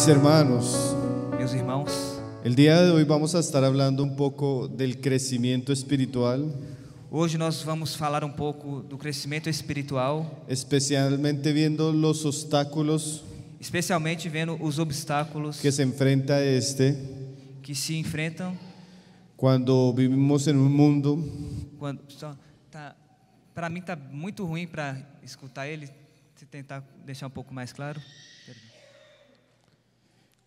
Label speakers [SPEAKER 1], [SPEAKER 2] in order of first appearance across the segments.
[SPEAKER 1] Mis hermanos, meus irmãos, el día de hoy vamos a estar hablando un poco del crecimiento espiritual. Hoje nós vamos falar un um poco do crecimiento espiritual, especialmente viendo los obstáculos especialmente vendo os obstáculos que se enfrenta este que se enfrentam cuando vivimos en un mundo quando tá, para mim tá muito ruim para escutar ele, se tentar deixar um pouco mais claro.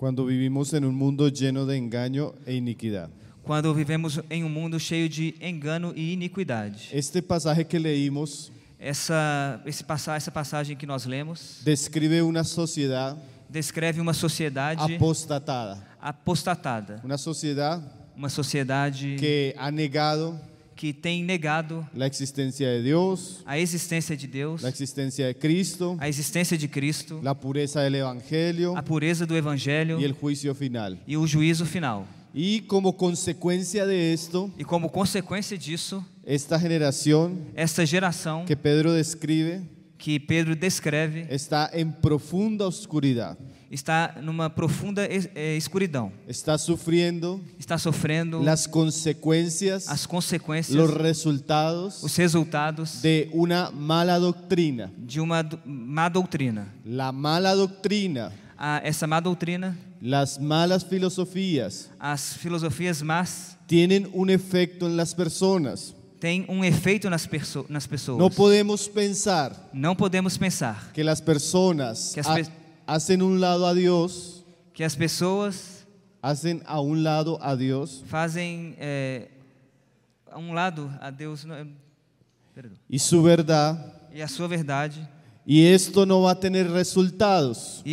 [SPEAKER 1] Quando vivemos em um mundo lleno de engano e iniquidade. Quando vivemos em um mundo cheio de engano e iniquidade. Este passagem que leímos essa esse passar essa passagem que nós lemos descreve uma sociedade descreve uma sociedade apostatada apostatada uma sociedade uma sociedade que ha negado que tem negado a existência de Deus, a existência de Deus, a existência de Cristo, a existência de Cristo, a pureza do evangelho, a pureza do evangelho e o juízo final. E o juízo final. E como consequência de esto, e como consequência disso, esta geração, esta geração que Pedro descreve, que Pedro descreve, está em profunda obscuridade está numa profunda eh, escuridão. Está sofrendo. Está sofrendo. As consequências. As consequências. Os resultados. Os resultados de uma mala doutrina. De uma má doutrina. La mala doutrina. A, essa má doutrina. As malas filosofias. As filosofias más. Tienen um efeito nas pessoas tem um efeito nas, nas pessoas. Não podemos pensar. Não podemos pensar que as pessoas que as pe hacen un lado a Dios que las personas hacen a un lado a Dios hacen eh, a un um lado a Dios y y verdad y a su verdad e Y esto no va a tener resultados.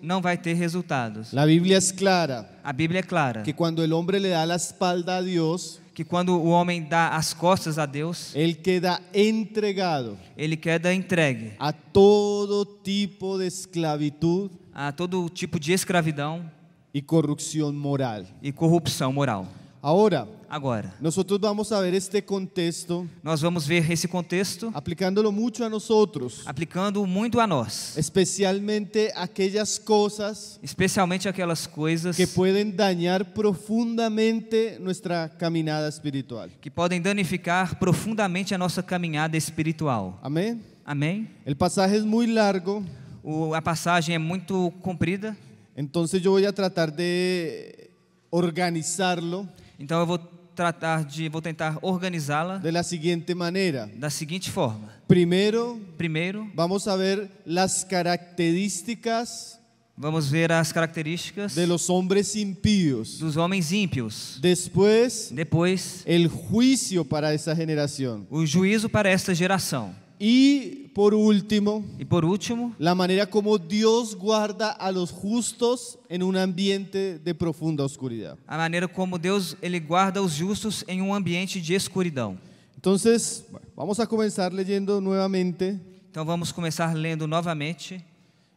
[SPEAKER 1] no va a tener resultados. La Biblia es clara. la Biblia es clara. Que cuando el hombre le da la espalda a Dios, que quando o homem dá as costas a Deus, ele queda entregado. Ele queda entregue a todo tipo de esclavitud, a todo tipo de escravidão e corrupção moral. E corrupção moral. Agora, agora. Nosotros vamos ver este contexto. Nós vamos ver esse contexto. aplicando Aplicándolo muito a nosotros. Aplicando muito a nós. Especialmente aquelas coisas. Especialmente aquelas coisas que podem dañar profundamente nossa caminhada espiritual. Que podem danificar profundamente a nossa caminhada espiritual. Amém. Amém. O pasaje é muito largo. O, a passagem é muito comprida. Entonces eu vou a tratar de organizar-lo. Então eu vou tratar de, vou tentar organizá-la de la siguiente manera. Da seguinte forma. primeiro primeiro, vamos a ver as características Vamos ver as características de los hombres impíos. Dos homens ímpios. depois depois, el juicio para essa geração. O juízo para esta geração. Y por último, y por último, la manera como Dios guarda a los justos en un ambiente de profunda oscuridad. a maneira como Deus ele guarda os justos em um ambiente de escuridão. Entonces, vamos a comenzar leyendo nuevamente Então vamos começar lendo novamente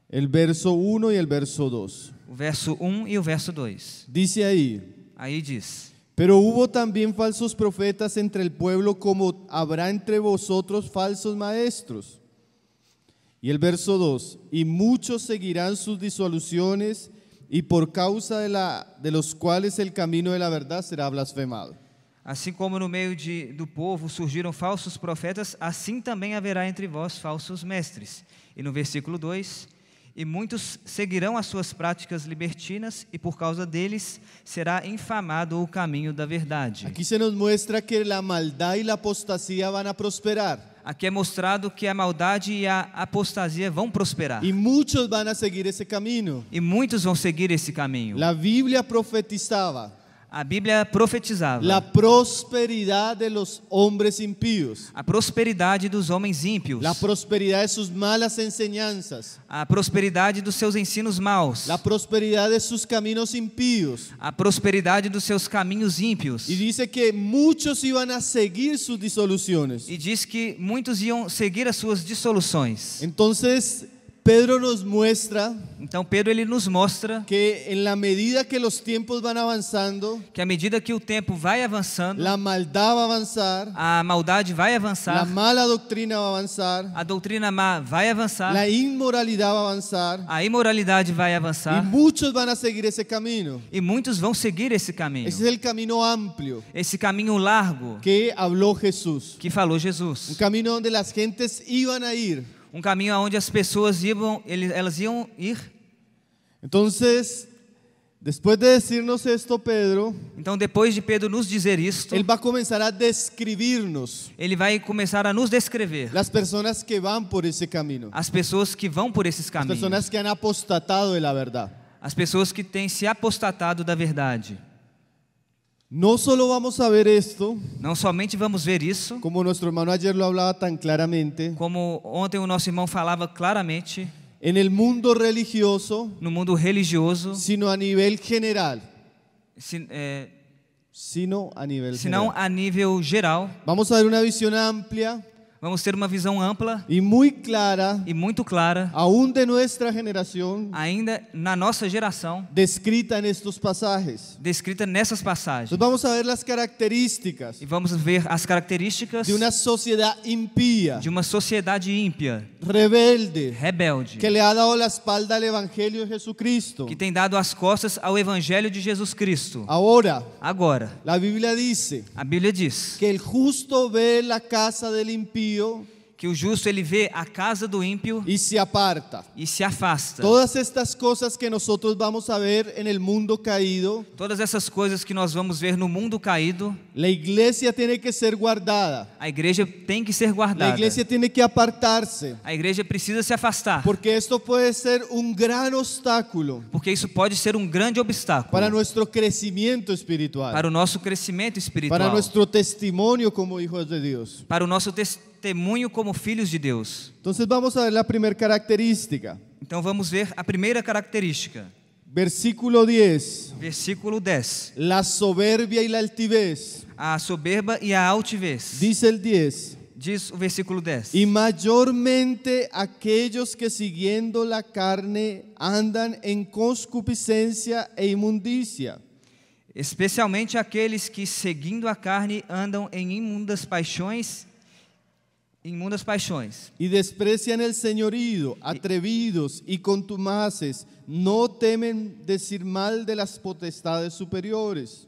[SPEAKER 1] el verso 1 y el verso 2. o verso 1 um e o verso 2. Dice ahí, Aí diz: pero hubo también falsos profetas entre el pueblo, como habrá entre vosotros falsos maestros. Y el verso 2, y muchos seguirán sus disoluciones y por causa de, la, de los cuales el camino de la verdad será blasfemado. Así como en medio de, do povo surgieron falsos profetas, así también haverá entre vos falsos mestres. en el versículo 2, e muitos seguirão as suas práticas libertinas, e por causa deles será infamado o caminho da verdade. Aqui se nos mostra que a maldade e a apostasia vão prosperar. Aqui é mostrado que a maldade e a apostasia vão prosperar. E muitos vão seguir esse caminho. E muitos vão seguir esse caminho. A Bíblia profetizava a Bíblia profetizava. La prosperidade de los hombres impíos. A prosperidade dos homens ímpios. La prosperidad de sus malas enseñanzas. A prosperidade dos seus ensinos maus. La prosperidad de sus caminos impíos. A prosperidade dos seus caminhos ímpios. E diz que muitos iam a seguir suas dissoluções. E diz que muitos iam seguir as suas dissoluções. então Pedro nos muestra Então Pedro ele nos mostra que em la medida que los tiempos van avanzando, que a medida que o tempo vai avançando, la maldad va a avanzar, a maldade vai avançar, la mala doctrina va a avanzar, a doutrina má vai avançar, la inmoralidad va a avanzar, a imoralidade vai avançar. E muitos vão seguir esse caminho. E muitos vão seguir esse caminho. Esse é o caminho amplo. Esse caminho largo que falou Jesus. Que falou Jesus. Um caminho onde las gentes iban a ir um caminho aonde as pessoas iam, elas iam ir. então Depois de decirnos isto Pedro, então depois de Pedro nos dizer isto, ele vai começar a descrever-nos. Ele vai começar a nos descrever. As pessoas que vão por esse caminho. As pessoas que vão por esses caminhos. As pessoas que han apostatado da verdade. As pessoas que têm se apostatado da verdade solo vamos a ver não somente vamos ver isso, como nosso irmão ayer lo hablaba tan claramente, como ontem o nosso irmão falava claramente, en el mundo religioso, no mundo religioso, sino a nível general. Sin, eh, é, sino a senão a nível geral. Vamos a ver uma visão ampla Vamos ter uma visão ampla y muy clara, e muito clara, aún de nuestra ainda na nossa geração, descrita nestes passagens. Descrita nessas passagens. Então vamos ver as características. E vamos ver as características de uma sociedade impia, de uma sociedade ímpia, rebelde, rebelde, que lhe ha dado a espalda ao evangelho de Jesus Cristo, que tem dado as costas ao evangelho de Jesus Cristo. Agora, agora, a Bíblia diz, a Bíblia diz que o justo vê a casa del impío impío que o justo ele vê a casa do ímpio e se aparta. E se afasta. Todas estas coisas que nós vamos a ver en el mundo caído. Todas essas coisas que nós vamos ver no mundo caído. a igreja tem que ser guardada. A igreja tem que ser guardada. a igreja tem que apartar-se A igreja precisa se afastar. Porque isso pode ser um grande obstáculo. Porque isso pode ser um grande obstáculo. Para nosso crescimento espiritual. Para o nosso crescimento espiritual. Para nosso testemunho como filhos de Deus. Para o nosso testemunho testemunho como filhos de Deus. Então vamos a ver a primeira característica. Então vamos ver a primeira característica. Versículo 10. Versículo 10. La soberbia y la altivez. A soberba e a altivez. Dice el 10. Diz o versículo 10. E mayormente aqueles que siguiendo la carne andan em concupiscência e imundícia. Especialmente aqueles que seguindo a carne andam em imundas paixões Inmundas pasiones Y desprecian el señorío, atrevidos y contumaces, no temen decir mal de las potestades superiores.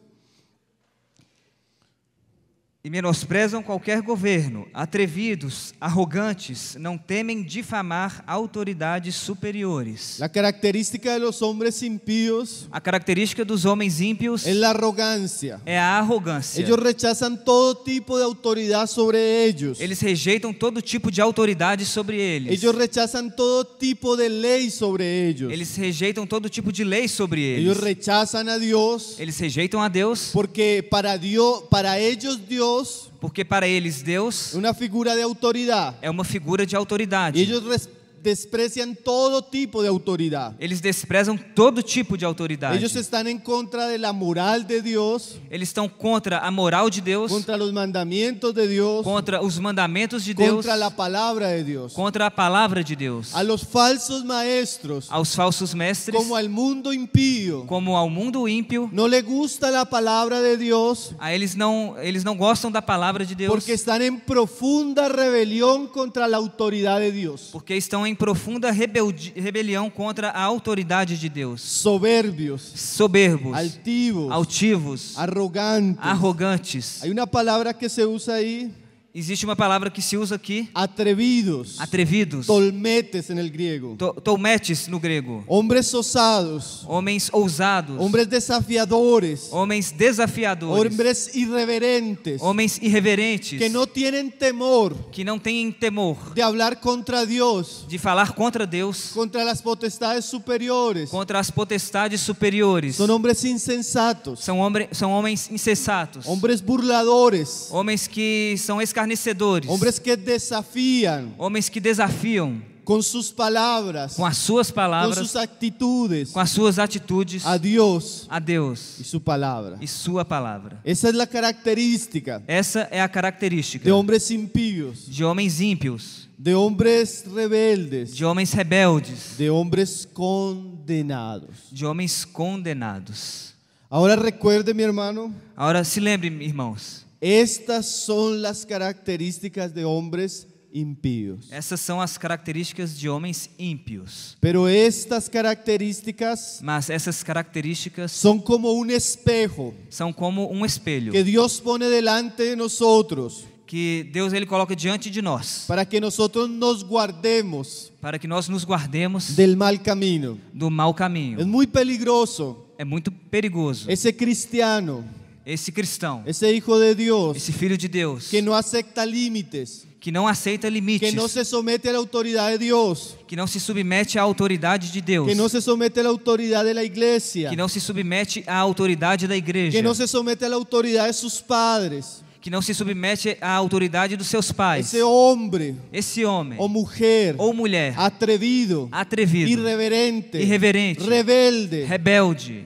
[SPEAKER 1] e menosprezam qualquer governo, atrevidos, arrogantes, não temem difamar autoridades superiores. La característica de los impíos a característica dos homens ímpios es la arrogancia. é a arrogância. Ellos rechazan todo tipo de autoridad sobre ellos. Eles rejeitam todo tipo de autoridade sobre eles. Eles rechazan todo tipo de lei sobre eles. Eles rejeitam todo tipo de lei sobre eles. Ellos rechazan a Dios. Eles rejeitam a Deus. Porque para Dios, para ellos Dios Dios porque para eles Deus uma figura de autoridade é uma figura de autoridade. Ellos res despreciam todo tipo de autoridade. Eles desprezam todo tipo de autoridade. Eles estão em contra da moral de Deus. Eles estão contra a moral de Deus. Contra os mandamentos de Deus. Contra os mandamentos de Deus. Contra a palavra de Deus. Contra a palavra de Deus. A los falsos maestros. Aos falsos mestres. Como ao mundo impío. Como ao mundo ímpio. Não lhe gusta a palavra de Deus. A eles não eles não gostam da palavra de Deus. Porque estão em profunda rebelião contra a autoridade de Deus. Porque estão em profunda rebelião contra a autoridade de Deus. Soberbios. Soberbos. Altivos. Altivos. Arrogantes. Arrogantes. Há uma palavra que se usa aí. Existe uma palavra que se usa aqui. Atrevidos. Atrevidos. Tolmetes en el griego. To, tolmetes no grego. Homens ousados. Homens ousados. Homens desafiadores. Homens desafiadores. Homens irreverentes. Homens irreverentes. Que não tienen temor. Que não têm temor. De falar contra Deus. De falar contra Deus. Contra as potestades superiores. Contra as potestades superiores. São homens insensatos. São, homens são homens insensatos. Homens burladores. Homens que são escarnecedores escarnecedores. Hombres que desafiam. Homens que desafiam. Com suas palavras. Com as suas palavras. Com suas atitudes. Com as suas atitudes. A Deus. A Deus. E sua palavra. E sua palavra. Essa é a característica. Essa é a característica. De homens impíos. De homens ímpios. De homens rebeldes. De homens rebeldes. De homens condenados. De homens condenados. Agora recuerde, meu irmão. Agora se lembre, irmãos. Estas são as características de homens impíos. Essas são as características de homens ímpios. Pero estas características Mas essas características são como um espelho. São como um espelho. Que Deus põe delante de nós que Deus ele coloca diante de nós. Para que nós nos guardemos. Para que nós nos guardemos del mal caminho. Do mau caminho. É muito perigoso. É muito perigoso. Esse cristiano esse cristão. Esse filho de Deus, Esse filho de Deus. Que não aceita limites. Que não aceita limites. Que não se submete à autoridade de Deus. Que não se submete à autoridade de Deus. Que não se submete à autoridade da igreja. Que não se submete à autoridade da igreja. Que não se submete à autoridade de seus padres que não se submete à autoridade dos seus pais. Esse homem, esse homem ou mulher, ou mulher atrevido, atrevido irreverente, irreverente, rebelde, rebelde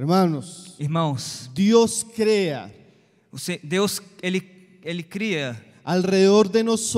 [SPEAKER 1] Hermanos, irmãos, Deus cria. Deus ele ele cria ao redor de nós,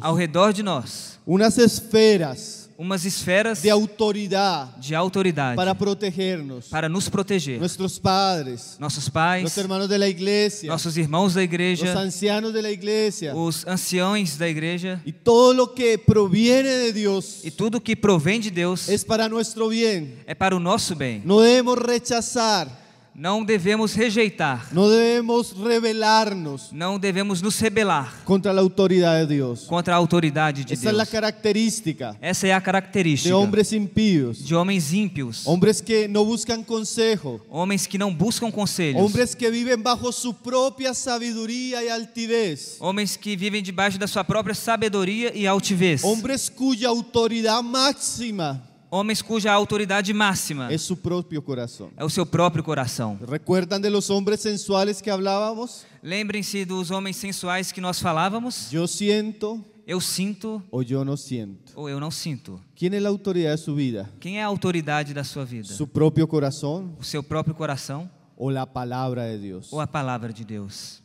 [SPEAKER 1] ao redor de nós, Unas esferas umas esferas de autoridade, de autoridade para protegernos para nos proteger. Nossos padres, nossos pais, nossos irmãos da igreja, nossos irmãos da igreja, os anciãos da igreja, os anciões da igreja. E todo o que provém de Deus, e tudo que provém de Deus, é para nosso bem. É para o nosso bem. Não devemos rechazar não devemos rejeitar. No debemos rebelarnos. Não devemos nos rebelar. Contra a autoridade de Deus. Contra a autoridade de Essa Deus. Essa é a característica. Essa é a característica. De homens impíos. De homens ímpios. Homens que não buscam conselho. Homens que não buscam conselhos. Homens que vivem bajo sua própria sabedoria e altivez. Homens que vivem debaixo da sua própria sabedoria e altivez. Homens cuja autoridade máxima homens cuja autoridade máxima es seu próprio coração. é o seu próprio coração. ¿Recuerdan de los hombres sensuales que hablábamos? Lembrem-se dos homens sensuais que nós falávamos. Yo siento eu sinto o yo no siento. ou eu não sinto. Quem é a autoridade de sua vida? Quem é a autoridade da sua vida? Seu próprio coração. O seu próprio coração Ou a palavra de Deus. ou a palavra de Deus?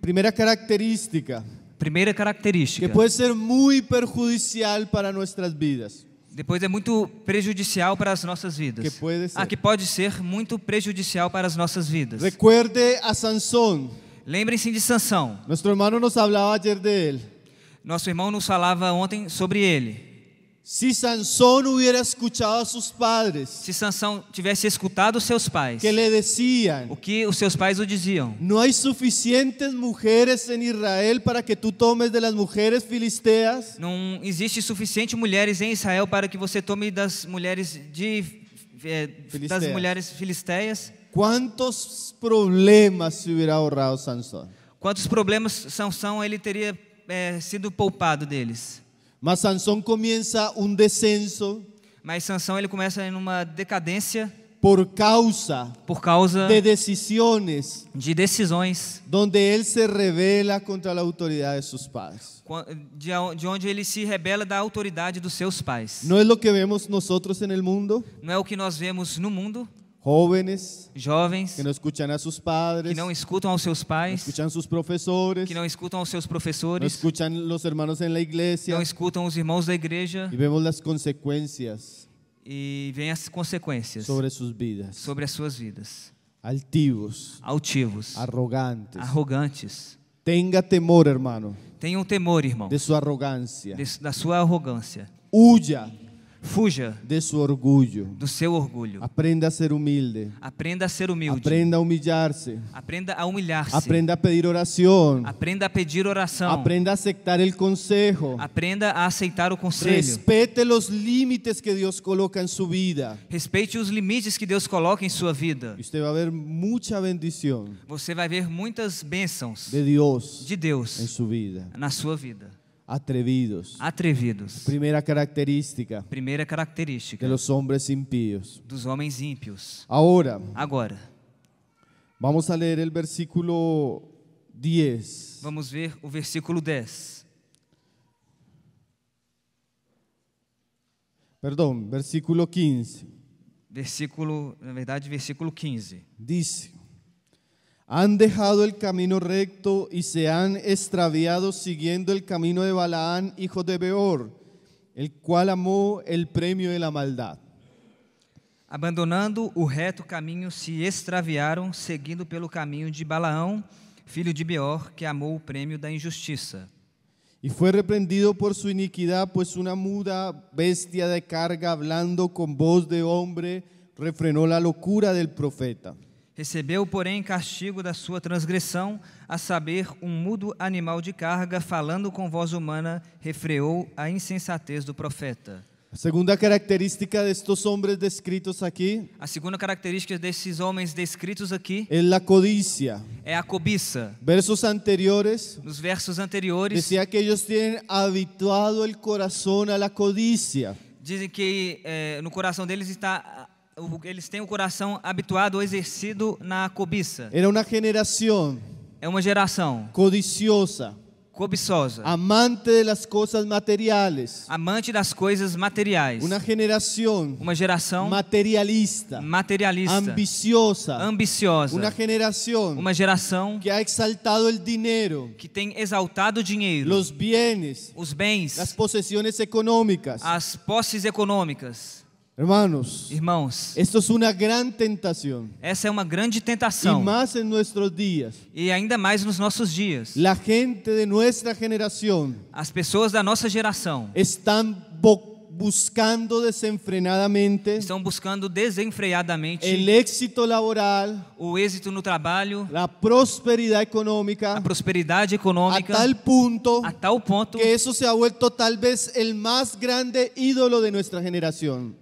[SPEAKER 1] Primeira característica Primeira característica. Que pode ser muito perjudicial para nossas vidas. Depois é muito prejudicial para as nossas vidas. Que pode ser. Ah, que pode ser muito prejudicial para as nossas vidas. Recuerde a Sansão. Lembrem-se de Sansão. Nosso irmão nos falava ayer de ele. Nosso irmão nos falava ontem sobre ele. Se Sansão hubiera escuchado a seus padres, se Sansão tivesse escutado os seus pais, que lhe diziam, o que os seus pais o diziam, não há suficientes mulheres em Israel para que tu tomes das mulheres filisteas. Não existe suficiente mulheres em Israel para que você tome das mulheres de eh, das mulheres filisteias. Quantos problemas se hubiera ahorrado Sansão? Quantos problemas Sansão ele teria eh, sido poupado deles? Mas Sansão começa um descenso. Mas Sansão ele começa em uma decadência por causa por causa de decisões de decisões onde ele se revela contra a autoridade de seus pais de, de onde ele se rebela da autoridade dos seus pais não é o que vemos nós outros no mundo não é o que nós vemos no mundo Jóvenes, jovens que não escutam a seus padres, que não escutam aos seus pais, escutam seus professores, que não escutam aos seus professores, não escutam os irmãos na igreja, não escutam os irmãos da igreja. E vemos as consequências. E vem as consequências sobre suas vidas. Sobre as suas vidas. Altivos, altivos, arrogantes, arrogantes. Tenha temor, irmão. Tenha um temor, irmão. De sua arrogância. De, da sua arrogância. Huja Fuja de seu orgulho. Do seu orgulho. Aprenda a ser humilde. Aprenda a ser humilde. Aprenda a humilhar-se. Aprenda a humilhar-se. Aprenda a pedir oração. Aprenda a pedir oração. Aprenda a aceitar o conselho. Aprenda a aceitar o conselho. Respeite os limites que Deus coloca em sua vida. Respeite os limites que Deus coloca em sua vida. Você vai ver muita bendição. Você vai ver muitas bênçãos de Deus. De Deus. Em sua vida. Na sua vida. Atrevidos. Atrevidos. Primeira característica. Primeira característica. Dos homens impíos. Dos homens ímpios. Agora. Agora. Vamos a ler o versículo 10. Vamos ver o versículo 10. Perdão, versículo 15. Versículo, na verdade, versículo 15. Disse: Han dejado el camino recto y se han extraviado siguiendo el camino de Balaán, hijo de Beor, el cual amó el premio de la maldad. Abandonando o reto camino, se extraviaron seguindo pelo caminho de Balaão, filho de Beor, que amou o de da injustiça. Y fue reprendido por su iniquidad, pues una muda bestia de carga, hablando con voz de hombre, refrenó la locura del profeta. Recebeu, porém, castigo da sua transgressão, a saber, um mudo animal de carga, falando com voz humana, refreou a insensatez do profeta. A segunda característica destes homens descritos aqui. A segunda característica desses homens descritos aqui. É a codícia É a cobiça. Versos anteriores. Nos versos anteriores. Dizia que eles têm habituado o coração à codícia Dizem que eh, no coração deles está eles têm o coração habituado ou exercido na cobiça. Era uma geração. É uma geração. Codiciosa. Cobiçosa. Amante das coisas materiais. Amante das coisas materiais. Uma geração. Uma geração materialista. Materialista. Ambiciosa. Ambiciosa. Uma geração. Uma geração que ha exaltado o dinheiro. Que tem exaltado o dinheiro. Os bens. Os bens. As possessões econômicas. As posses econômicas. Hermanos, irmãos, esto é uma grande tentação. Essa é uma grande tentação. Y más en nuestros días. E ainda mais nos nossos dias. A gente de nossa geração, As pessoas da nossa geração. estão buscando desenfrenadamente estão buscando desenfreadamente o êxito laboral o êxito no trabalho a prosperidade econômica a prosperidade econômica a tal ponto a tal ponto que isso se ha vuelto talvez o mais grande ídolo de nossa geração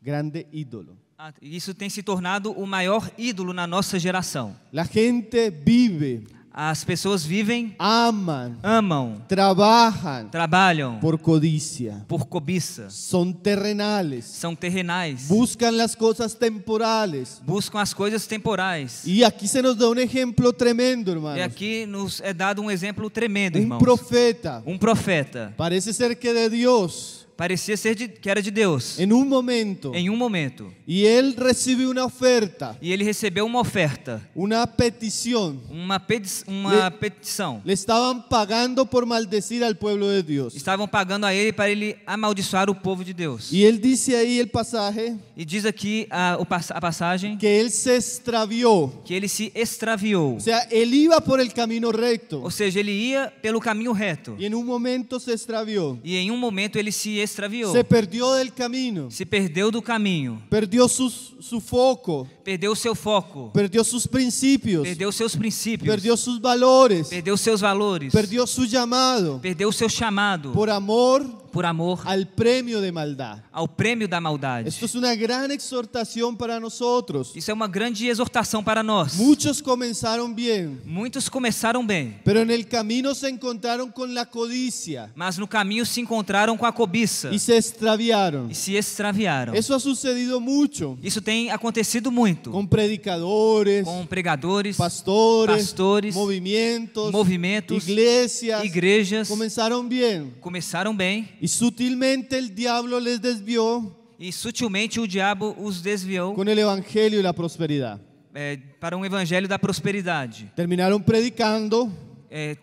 [SPEAKER 1] grande ídolo. Ah, isso tem se tornado o maior ídolo na nossa geração. La gente vive. As pessoas vivem, amam, amam, trabalham, trabalham por codícia, por cobiça. São terrenais, são terrenais. Buscam as coisas temporais, buscam as coisas temporais. E aqui se nos dá um exemplo tremendo, irmãos. E aqui nos é dado um exemplo tremendo, irmãos. Um profeta, um profeta. Parece ser que de Deus parecia ser de, que era de Deus. Em um momento. Em um momento. E ele recebeu uma oferta. E ele recebeu uma oferta. Uma petição. Uma, pedi uma le, petição. Le estavam pagando por maldecir ao povo de Deus. Estavam pagando a ele para ele amaldiçoar o povo de Deus. E ele disse aí o passagem. E diz aqui a, o a passagem. Que ele se extraviou. Que ele se extraviou. Ou seja, ele ia por el caminho reto. Ou seja, ele ia pelo caminho reto. E em um momento se extraviou. E em um momento ele se extraviou extraviou. Se perdeu do caminho. Se perdeu do caminho. Perdeu seu su foco. Perdeu seu foco. Perdeu seus princípios. Perdeu seus princípios. Perdeu seus valores. Perdeu seus valores. Perdeu seu chamado. Perdeu seu chamado. Por amor por amor ao prêmio de maldade ao prêmio da maldade. isso é uma grande exortação para nosotros. Isso é uma grande exortação para nós. muitos começaram bem Muitos começaram bem, pero no caminho se encontraram com a codícia mas no caminho se encontraram com a cobiça e se extraviaron. e se extraviaram. isso ha sucedido muito Isso tem acontecido muito com predicadores, com pregadores, pastores, pastores, movimentos movimentos, igrejas igrejas. começaram bem começaram bem, Y sutilmente el diablo les desvió. E sutilmente o diabo os desviou. Com o evangelho da prosperidade. prosperidad. para um evangelho da prosperidade. Terminaram predicando.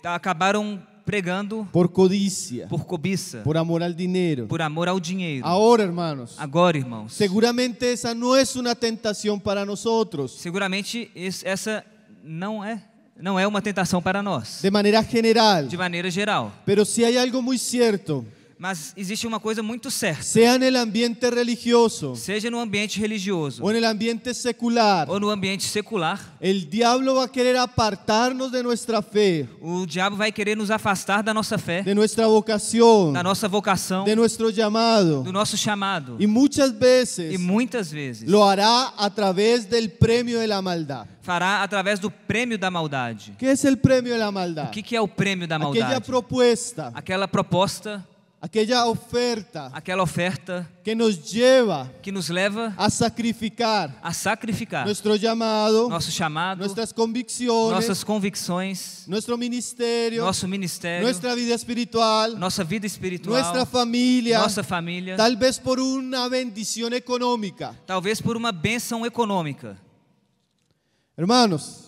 [SPEAKER 1] Acabaron acabaram pregando por codicia. por cobiça, por amor ao dinheiro, por amor ao dinheiro. Agora, hermanos. Agora, irmãos. Seguramente essa no es uma tentación para nosotros. Seguramente essa não é não é uma tentação para nós. De maneira general. De maneira geral. Pero si hay algo muy cierto. Mas existe uma coisa muito certa. Seja no ambiente religioso. Seja no ambiente religioso. Ou no ambiente secular. Ou no ambiente secular. O diabo vai querer apartar-nos de nossa fé. O diabo vai querer nos afastar da nossa fé. De nossa vocação. Da nossa vocação. De nosso chamado. Do nosso chamado. E muitas vezes. E muitas vezes. Lo hará através do prêmio da maldade. Fará através do prêmio da maldade. Que é o prêmio da maldade? O que é o prêmio da maldade? Aquela proposta. Aquela proposta aquela oferta, aquela oferta que nos que nos leva a sacrificar, a sacrificar nosso chamado, nosso chamado, nossas convicções, nossas convicções, nosso ministério, nosso ministério, nossa vida espiritual, nossa vida espiritual, nossa família, nossa família, talvez por uma bendição econômica, talvez por uma benção econômica.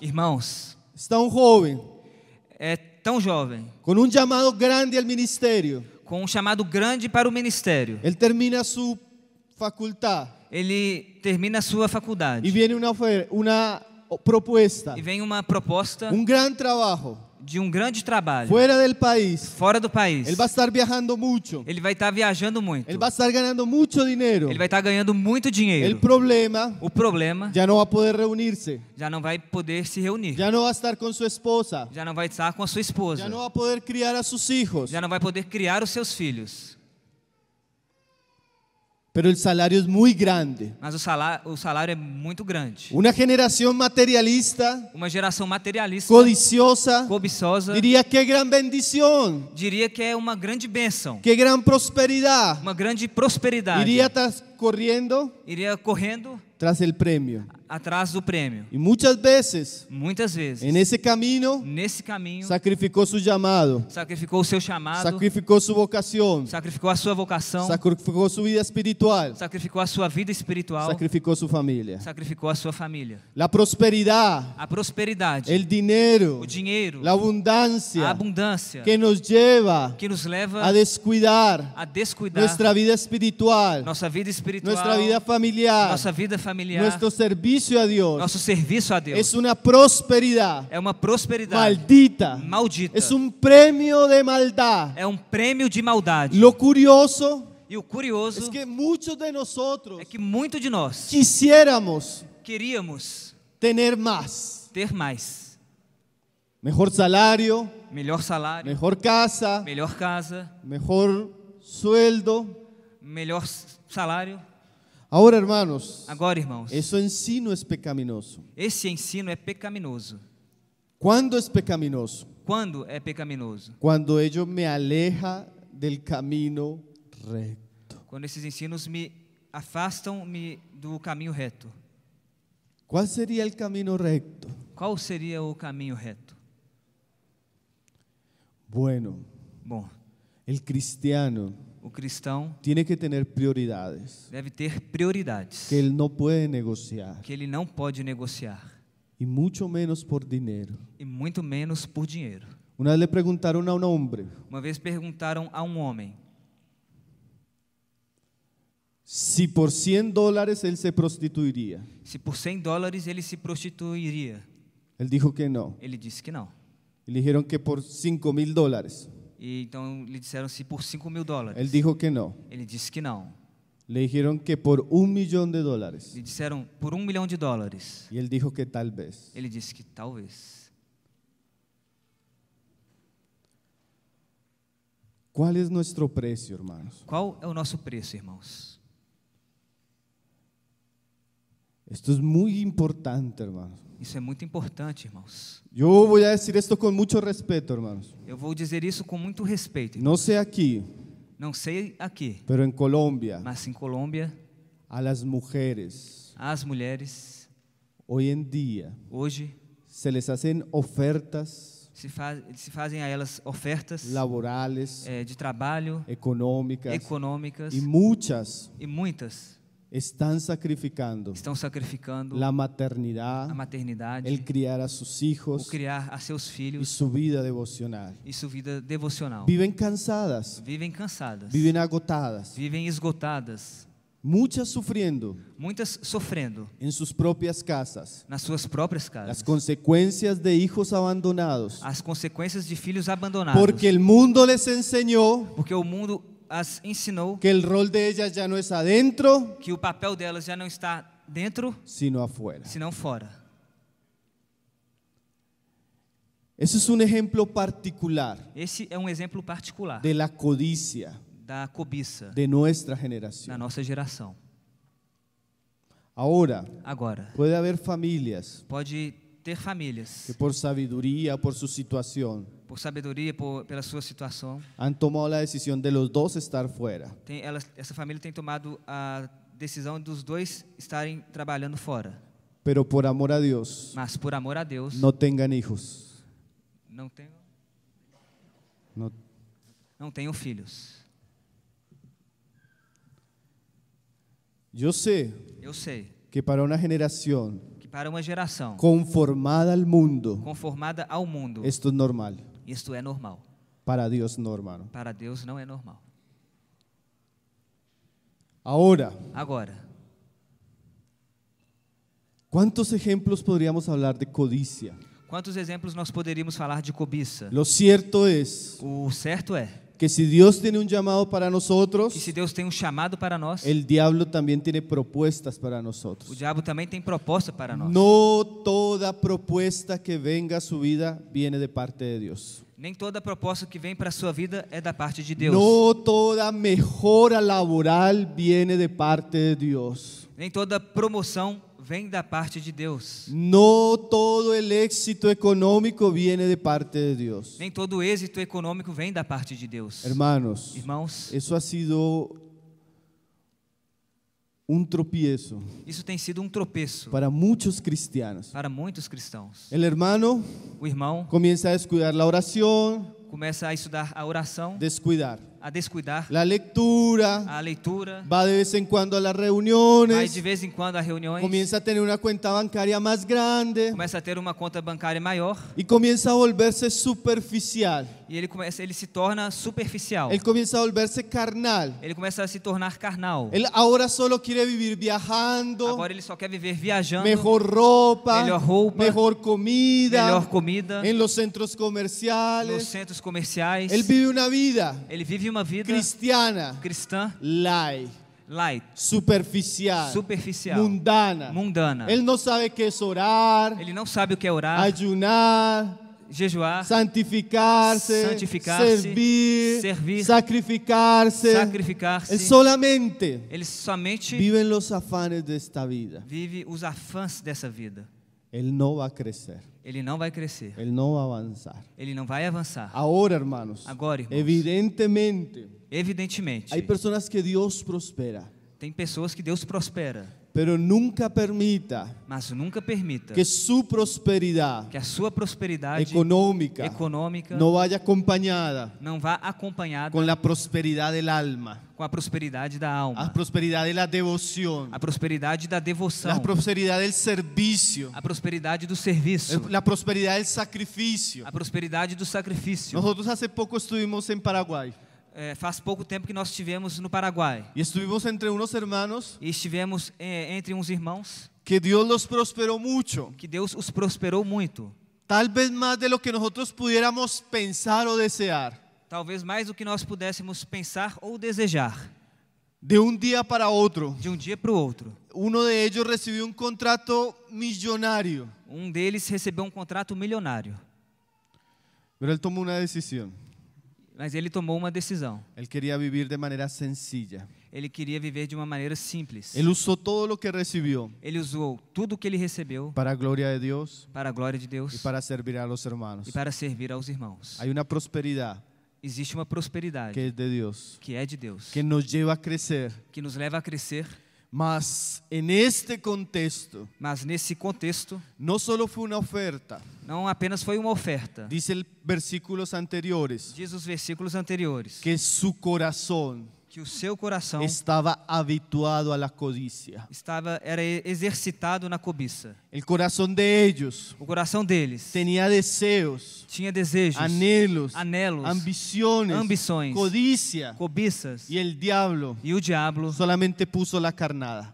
[SPEAKER 1] irmãos, está um jovem, é tão jovem, com um chamado grande ao ministério com um chamado grande para o ministério. Ele termina sua faculdade. Ele termina sua faculdade. E vem uma, uma proposta. E vem uma proposta. Um grande trabalho de um grande trabalho. Fuera del país. Fora do país. Ele vai estar viajando muito. Ele vai estar viajando muito. Ele vai estar ganhando muito dinheiro. Ele vai estar ganhando muito dinheiro. O problema. O problema. Já não vai poder poder reunirse. Já não vai poder se reunir. Já não vai estar com sua esposa. Já não vai estar com a sua esposa. Já não vai poder criar a seus filhos. Já não vai poder criar os seus filhos. Pero el salario es muy grande. Mas o salário, o salário é muito grande. Una generación materialista, uma geração materialista, codiciosa, cobiçosa, diria que gran bendición. diria que é uma grande bênção, que gran prosperidad. uma grande prosperidade, iria corriendo. Iría correndo, tras el premio. atrás do prêmio. E muitas vezes, muitas vezes, em esse caminho, nesse caminho, sacrificou seu chamado, sacrificou o seu chamado, sacrificou sua vocação, sacrificou a sua vocação, sacrificou sua vida espiritual, sacrificou a sua vida espiritual, sacrificou sua família, sacrificou a sua família. A prosperidade, a prosperidade, o dinheiro, o dinheiro, a abundância, a abundância, que nos leva, que nos leva a descuidar, a descuidar nossa vida espiritual, nossa vida espiritual, nossa vida familiar, nossa vida familiar, nosso serviço servicio a Dios nosso serviço a Deus é uma prosperidade é uma prosperidade maldita. maldita. é um prêmio de maldade É um prêmio de maldade. Lo curioso E o curioso é que muitos de nós é que muito de nós quisiéramos queríamos ter mais ter mais, melhor salário melhor salário, melhor casa, melhor casa, melhor sueldo, melhor salário, Agora, irmãos. Agora, irmãos, esse ensino é pecaminoso. Esse ensino é pecaminoso. Quando é pecaminoso? Quando é pecaminoso? Quando ele me aleja do caminho reto. Quando esses ensinos me afastam me do caminho reto. Qual seria o caminho reto? Qual seria o caminho reto? Bueno. Bom. O cristiano o cristão tiene que ter prioridades. Deve ter prioridades. Que ele não pode negociar. Que ele não pode negociar. E muito menos por dinheiro. E muito menos por dinheiro. Uma vez perguntaram a um homem. Uma vez perguntaram a um homem. Se por 100 dólares ele se prostituiria. Se por 100 dólares ele se prostituiria. Ele disse que não. Ele disse que não. Eles disseram que por 5 mil dólares. E então lhe disseram se por 5 mil dólares. ele disse que não Ele disse que não. Le dijeron que por un millón de dólares. Lhe disseram por um milhão de dólares. Y él dijo que tal vez. Ele disse que talvez. ¿Cuál es nuestro precio, hermanos? Qual é o nosso preço, irmãos? Esto es muy importante, hermanos. Isso é muito importante, irmãos. Eu vou dizer isso com muito respeito, irmãos. Eu vou dizer isso com muito respeito. Irmãos. Não sei aqui. Não sei aqui. Pero em Colômbia. Mas em Colômbia. A las mujeres. As mulheres. Hoje em dia. Hoje. Se les ofertas. Se, faz, se fazem a elas ofertas. Laborais. É, eh, de trabalho. Econômicas. Econômicas. E muitas. E muitas Están sacrificando estão sacrificando la maternidad, a maternidade, el criar a sus hijos, o criar a seus filhos e sua vida devocional. E sua vida devocional. Vivem cansadas. Vivem cansadas. Vivem agotadas. Vivem esgotadas. Muitas sofrendo. Muitas sofrendo. Em suas próprias casas. Nas suas próprias casas. As consequências de filhos abandonados. As consequências de filhos abandonados. Porque o mundo les ensinou. Porque o mundo as ensinou que rol de adentro, que o papel delas já não está dentro, sino afuera. senão fora. particular Esse é um exemplo particular de la codicia da cobiça de da nossa geração. Agora, pode haver famílias. pode ter famílias. Que por sabedoria por sua situação Por sabedoria, por, pela sua situação, han tomado a decisão de los dos estar fora tem, essa família tem tomado a decisão dos dois estarem trabalhando fora. Pero por amor a Mas por amor a Deus, não tenham, No- não tenham filhos. Eu sei que para uma geração para uma geração conformada ao mundo. Conformada ao mundo. Isto é normal. Isto é normal. Para Deus não, hermano. Para Deus não é normal. Agora. Agora. Quantos exemplos poderíamos falar de codícia? Quantos exemplos nós poderíamos falar de cobiça? o certo é que si Dios tiene un llamado para nosotros, que se Deus tem um chamado para nós, el diablo también tiene propuestas para o diabo também tem proposta para nós. No toda propuesta que venga a su vida viene de parte de Dios. Nem toda proposta que vem para sua vida é da parte de Deus. Não toda mejora laboral vem de parte de Deus. Nem toda promoção vem da parte de Deus. No todo o êxito econômico vem de parte de Deus. Nem todo o êxito econômico vem da parte de Deus. Hermanos, irmãos, isso ha sido um tropeço. Isso tem sido um tropeço para muitos cristianos. Para muitos cristãos. El hermano, o irmão, começa a descuidar a oração. Começa a estudar a oração. Descuidar. a descuidar. La lectura. A lectura Va de vez en cuando a las reuniones. de vez en em cuando a reuniões. Comienza a tener una cuenta bancaria más grande. Começa a tener una conta bancaria mayor Y comienza a volverse superficial. y e él começa, ele se torna superficial. Él comienza a volverse carnal. él comienza a se tornar carnal. Él ahora solo quiere vivir viajando. Agora ele só quer viver viajando. Mejor ropa. Melhor ropa Mejor comida. mejor comida. En los centros comerciales. Nos centros comerciales Él vive una vida. él vive uma vida cristiana, cristã, light, light superficial, superficial, mundana, mundana. Ele não sabe o que é orar. Ele não sabe o que é orar. Ajunar jejuar, santificar-se, santificar servir, servir sacrificar-se. Sacrificar se solamente, ele somente vive os afanes desta vida. Vive os afãs dessa vida. Ele não vai crescer. Ele não vai crescer. Ele não vai avançar. Ele não vai avançar. Agora, irmãos. Agora, irmãos. Evidentemente. Evidentemente. Há pessoas que Deus prospera. Tem pessoas que Deus prospera. Pero nunca permita mas nunca permita que sua prosperidade, que a sua prosperidade econômica, econômica não vá acompanhada, não vá acompanhada com a prosperidade do alma, com a prosperidade da alma, a prosperidade da devoção, a prosperidade da devoção, a prosperidade do serviço, a prosperidade do serviço, a prosperidade do sacrifício, a prosperidade do sacrifício. Nós há pouco estivemos em Paraguai. É, faz pouco tempo que nós estivemos no Paraguai. E estivemos entre uns irmãos E estivemos é, entre uns irmãos. Que Deus os prosperou muito. Que Deus os prosperou muito. Talvez mais do que nós pudéssemos pensar ou desejar. Talvez mais do que nós pudéssemos pensar ou desejar. De um dia para outro. De um dia para o outro. Um deles recebeu um contrato milionário. Um deles recebeu um contrato milionário. Mas ele tomou uma decisão. Mas ele tomou uma decisão. Ele queria viver de maneira sencilla. Ele queria viver de uma maneira simples. Ele usou todo o que recebeu. Ele usou tudo o que ele recebeu. Para a glória de Deus. Para a glória de Deus. E para servir aos irmãos. E para servir aos irmãos. Há uma prosperidade existe uma prosperidade que é de Deus, que é de Deus, que nos leva a crescer, que nos leva a crescer mas neste contexto, mas nesse contexto, não só foi uma oferta, não apenas foi uma oferta. Diz os versículos anteriores. Diz os versículos anteriores. Que seu coração que o seu coração estava habituado à codícia. Estava era exercitado na cobiça. o coração de O coração deles. Tinha desejos. Tinha desejos. Anhelos. Ambições. Codícia. Cobiças. E o diabo E o diabo. Solamente puso a carnada.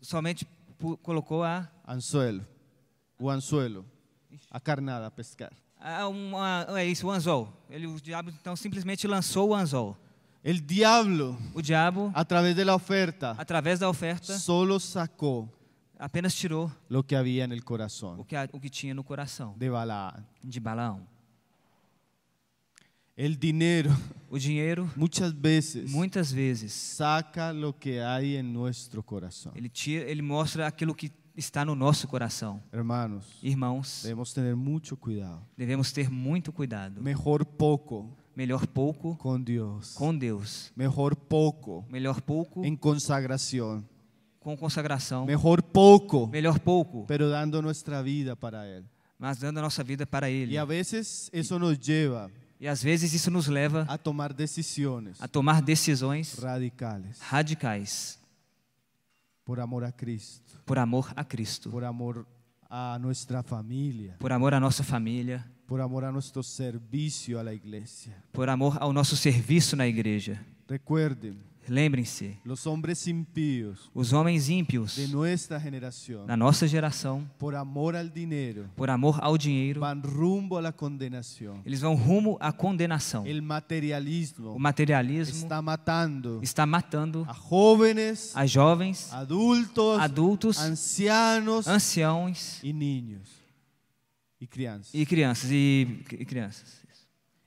[SPEAKER 1] somente colocou a anzuelo. O anzuelo. A carnada a pescar. Ah, uma, é isso, o anzol. Ele, o diabo então simplesmente lançou o anzol. El diablo, o diabo, através da oferta, através da oferta, solo sacou, apenas tirou, lo que havia no coração, o que o que tinha no coração, de Balaão. De Balaão. El dinheiro, o dinheiro, muitas vezes, muitas vezes, saca lo que há em nosso coração. Ele tira, ele mostra aquilo que está no nosso coração. Hermanos, irmãos, devemos ter muito cuidado. Devemos ter muito cuidado. Melhor pouco Melhor pouco com Deus. Com Deus. Melhor pouco. Melhor pouco em consagração. Com consagração. Melhor pouco. Melhor pouco. Pero dando nossa vida para ele. Mas dando a nossa vida para ele. E às vezes isso nos leva e às vezes isso nos leva a tomar decisões, a tomar decisões radicais, radicais, por amor a Cristo, por amor a Cristo, por amor a nossa família, por amor à nossa família, por amor ao nosso serviço à igreja. Por amor ao nosso serviço na igreja. Recuerde. Lembrem-se. Os homens ímpios. Os homens ímpios. De nossa geração. nossa geração. Por amor ao dinheiro. Por amor ao dinheiro. Vão rumo à condenação. Eles vão rumo à condenação. O materialismo. O materialismo está matando. Está matando a jovens. A jovens. Adultos. Adultos. Ancianos. Anciãos. E ninhos. E crianças. E crianças. E, e crianças.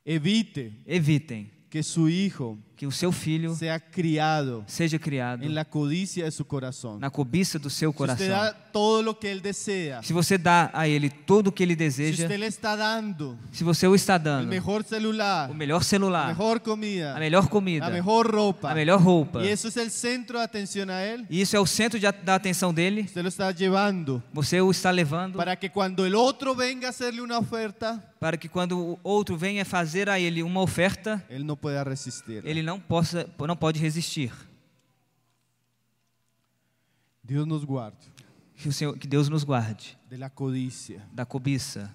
[SPEAKER 1] Evite. Evitem. Que seu filho que o seu filho seja criado, seja criado na codicia de seu coração. Na cobiça do seu coração. Se você dá todo o que ele deseja. Se você dá a ele tudo o que ele deseja. Se você está dando. Se você o está dando. O melhor celular. O melhor celular. A melhor comida. A melhor comida. A melhor roupa. A melhor roupa. E isso é o centro de atenção a ele. E isso é o centro de, da atenção dele. Você o está levando. Você o está levando. Para que quando o outro venga a fazer-lhe uma oferta. Para que quando o outro venha fazer a ele uma oferta. Ele não poderá resistir. Ele não não, possa, não pode resistir. Deus nos guarde. Que, o Senhor, que Deus nos guarde. da Codicia, da cobiça.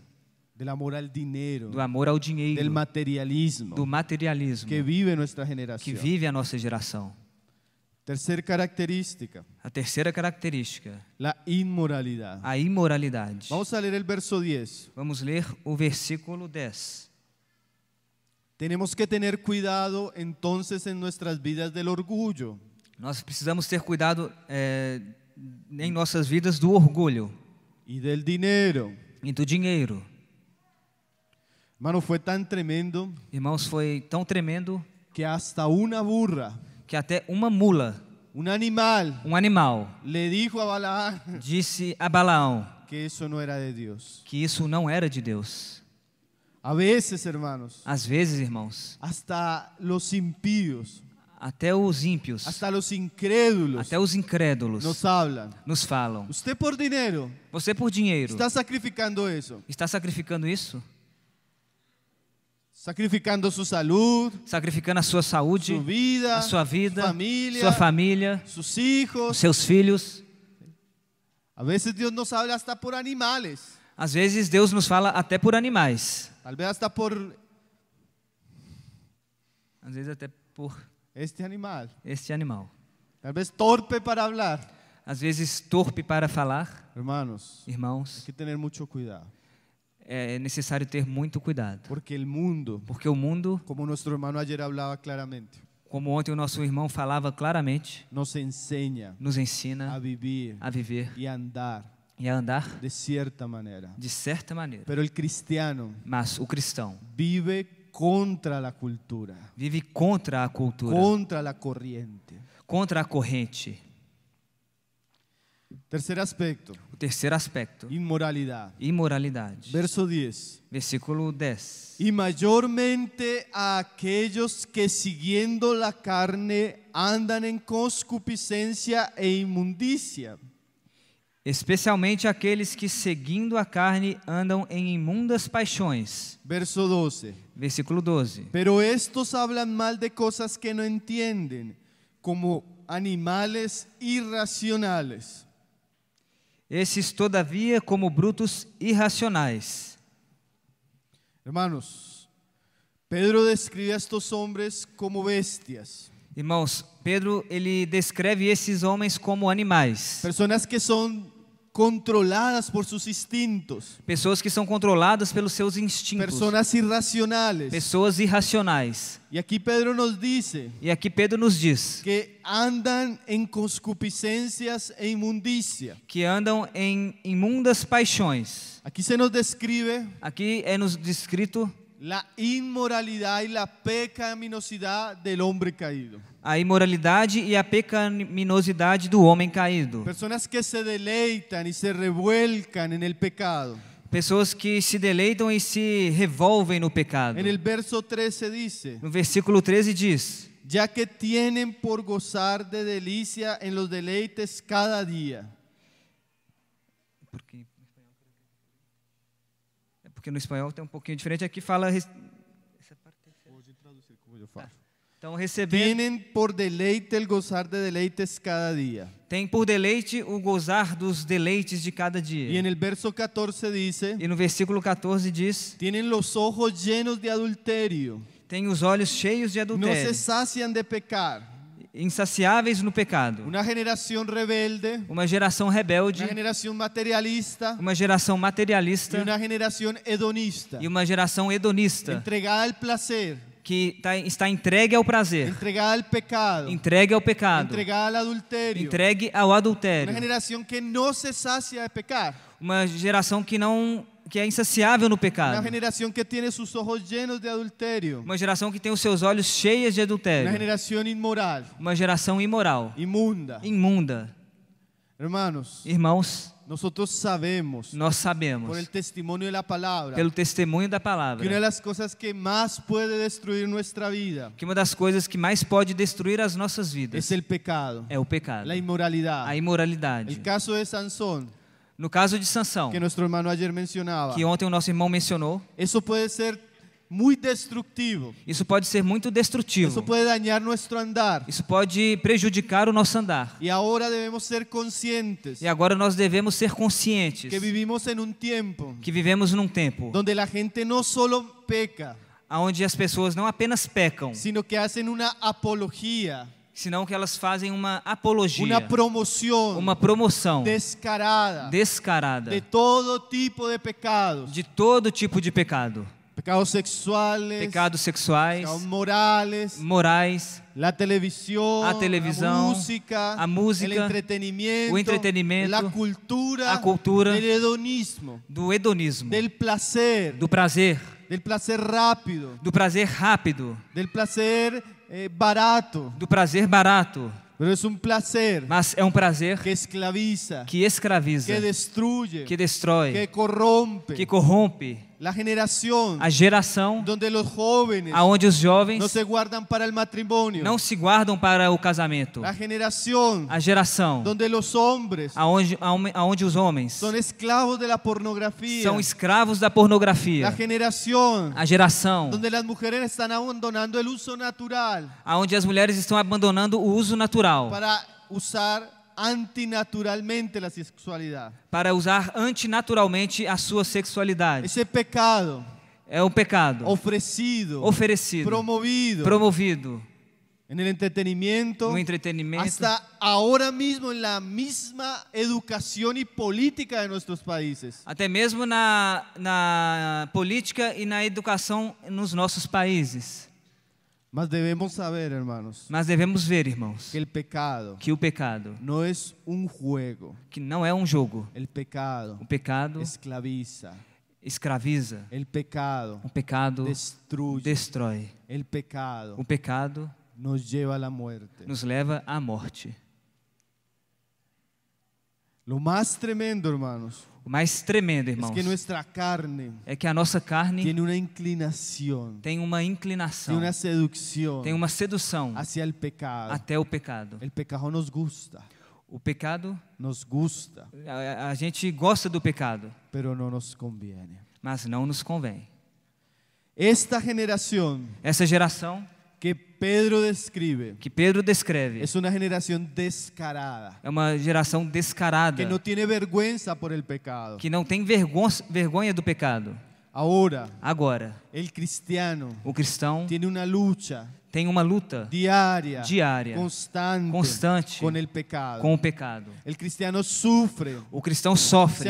[SPEAKER 1] Del amor al dinero, do amor ao dinheiro. Del materialismo. Do materialismo. Que vive nossa geração Que vive a nossa geração. Terceira característica. A terceira característica. La imoralidad. A imoralidade. Vamos ler o verso 10. Vamos ler o versículo 10. Temos que ter cuidado então, em nossas vidas do orgulho. Nós precisamos ter cuidado é, em nossas vidas do orgulho. E E do dinheiro. Mano, foi tão tremendo. Irmãos, foi tão tremendo que uma burra, que até uma mula, um animal, um animal, le a disse a Balaão que isso não era de Deus. Que isso não era de Deus. A vezes, hermanos. Às vezes, irmãos. Hasta los impíos. Até os ímpios. Hasta los incrédulos. Até os incrédulos. Nos hablan. Nos falam. Você por dinheiro. Você por dinheiro. Está sacrificando isso. Está sacrificando isso? Sacrificando sua saúde, sacrificando a sua saúde, sua vida, a sua vida, sua família, sua família seus, hijos, seus filhos. Às vezes Deus nos fala até por animais. Às vezes Deus nos fala até por animais talvez até por às vezes até por este animal. Este animal. Talvez torpe para falar. Às vezes torpe para falar. irmãos Irmãos. Hay que ter muito cuidado. É necessário ter muito cuidado. Porque o mundo. Porque o mundo. Como nosso irmão ayer falava claramente. Como ontem o nosso irmão falava claramente. Nos ensina. Nos ensina a viver. A viver. E andar e a andar de certa maneira. De certa maneira. Pero el cristiano Mas o cristão vive contra a cultura. Vive contra a cultura. Contra a corrente. Contra a corrente. Terceiro aspecto. O terceiro aspecto. Imoralidade. Imoralidade. Verso 10. Versículo 10. E maiormente a aqueles que seguindo la carne andam em concupiscência e imundícia especialmente aqueles que seguindo a carne andam em imundas paixões. Verso 12. Versículo 12. Pero estos hablan mal de cosas que no entienden, como animales irracionales. Esses todavia como brutos irracionais. Hermanos, Pedro describe a estos homens como bestias. Irmãos, Pedro ele descreve esses homens como animais. Pessoas que são controladas por seus instintos. Pessoas que são controladas pelos seus instintos. Pessoas irracionais. Pessoas irracionais. E aqui Pedro nos diz. E aqui Pedro nos diz que andam em concupiscências e imundícia. Que andam em imundas paixões. Aqui se nos descreve. Aqui é nos descrito La inmoralidad y la pecaminosidad del hombre caído. A imoralidade e a pecaminosidade do homem caído. pessoas que se deleitam e se revuelcan no pecado. Pessoas que se deleitam e se revolvem no pecado. verso 13 no versículo 13 diz: Ya que tienen por gozar de delícia en los deleites cada día. Porque porque no espanhol tem um pouquinho diferente. Aqui fala. Pode traduzir como eu tá. Então, recebendo. por deleite el gozar de deleites cada dia. Tem por deleite o gozar dos deleites de cada dia. E, verso 14 e no versículo 14 diz: Tienen los ojos llenos de adulterio. Tem os olhos cheios de adultério. Não se saciam de pecar insaciáveis no pecado. Uma geração rebelde. Uma geração rebelde. Uma geração materialista. Uma geração materialista. E uma geração hedonista. E uma geração hedonista. Entregada ao prazer que tá, está entregue ao prazer, entregada ao pecado, entregue ao pecado, entregada ao adultério, entregue ao adultério. Uma geração que não se sacia de pecar, uma geração que não que é insaciável no pecado. Uma geração que tem os seus olhos cheios de adultério. Uma geração imoral. Imunda. Imunda. Hermanos. Irmãos. Nosotros sabemos, nós sabemos, por el testimonio de la palabra, pelo testemunho da palavra, que uma das coisas que mais pode destruir nossa vida, que uma das coisas que mais pode destruir as nossas vidas, é o pecado, é o pecado, a imoralidade, a imoralidade. O caso de Sansão, no caso de Sansão, que nosso irmão ayer mencionava, que ontem o nosso irmão mencionou, isso pode ser muito destrutivo. Isso pode ser muito destrutivo. Isso pode danar nosso andar. Isso pode prejudicar o nosso andar. E agora devemos ser conscientes. E agora nós devemos ser conscientes. Que vivimos em um tempo. Que vivemos num tempo. Onde a gente não só peca. aonde as pessoas não apenas pecam. Sino que fazem uma apologia senão que elas fazem uma apologia, uma promoção, uma promoção descarada, descarada de todo tipo de pecado, de todo tipo de pecado. Pecados sexuais, pecados sexuais, pecados morais, morais, a televisão, a televisão, a música, a música, o entretenimento, o entretenimento, a cultura, a cultura, do hedonismo, do hedonismo, do prazer, do prazer, do prazer rápido, do prazer rápido, do prazer é barato. Do prazer barato. Mas é um prazer. Mas é um prazer que escraviza, que escraviza, que destrui, que destrói, que corrompe, que corrompe. La generación, a geração donde los jóvenes aonde os jovens no se guardam para o matrimônio não se guardam para o casamento la generación, a geração donde los hombres aonde, aonde os homens son esclavos de la são escravos da pornografia la generación, a geração donde las mujeres están abandonando el uso natural aonde as mulheres estão abandonando o uso natural para usar antinaturalmente a sexualidade. Para usar antinaturalmente a sua sexualidade. Esse pecado é um pecado oferecido, oferecido, promovido, promovido en el entretenimiento, no entretenimiento, hasta ahora mismo en la misma educación y política de nuestros países. Até mesmo na, na política e na educação nos nossos países. Mas devemos saber, hermanos. Mas devemos ver, irmãos. Que o pecado. Que o pecado. Não é um jogo. Que não é um jogo. O pecado. O pecado. Esclaviza. Escraviza. O pecado. O pecado. Destrui. Destrói. O pecado. O pecado. Nos leva à morte. Nos leva à morte. Lo mais tremendo, irmãos. O mais tremendo, irmãos, é que a nossa carne tem uma inclinação, tem uma, inclinação, uma sedução, tem uma sedução hacia pecado. até o pecado. O pecado nos gusta. O pecado nos gusta. A, a gente gosta do pecado, pero não nos conviene. Mas não nos convém. Esta geração, essa geração Pedro descreve. que Pedro descreve, é uma geração descarada, é uma geração descarada, que não tem vergonha por el pecado, que não tem vergonha, vergonha do pecado. Agora, agora, el cristiano, o cristão, tem uma luta, tem uma luta diária, diária constante, constante com, el pecado. com o pecado. El cristiano sufre, o cristão sofre,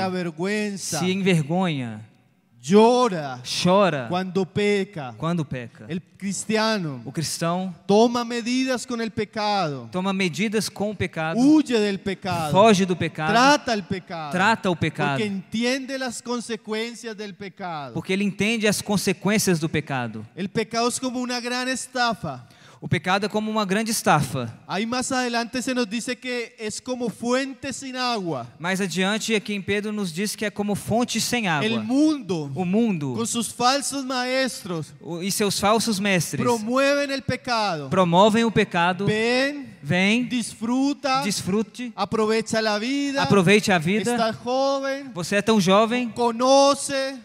[SPEAKER 1] se, se envergonha, Llora. Chora. Quando peca. Quando peca. o cristiano. O cristão. Toma medidas com o pecado. Toma medidas com o pecado. Huye del pecado. Foge do pecado. Trata o pecado. Trata o pecado. Porque entende as consequências do pecado. Porque ele entende as consequências do pecado. O pecado é como uma grande estafa. O pecado é como uma grande estafa. Aí mais adelante se nos diz que é como fuente sem água. Mais adiante é que Pedro nos diz que é como fonte sem água. O mundo, o mundo, com seus falsos maestros, e seus falsos mestres, promovem o pecado. Promovem o pecado. Vem, vem, desfruta, desfrute, aproveite a vida, aproveite a vida. Está jovem, você é tão jovem. Conhece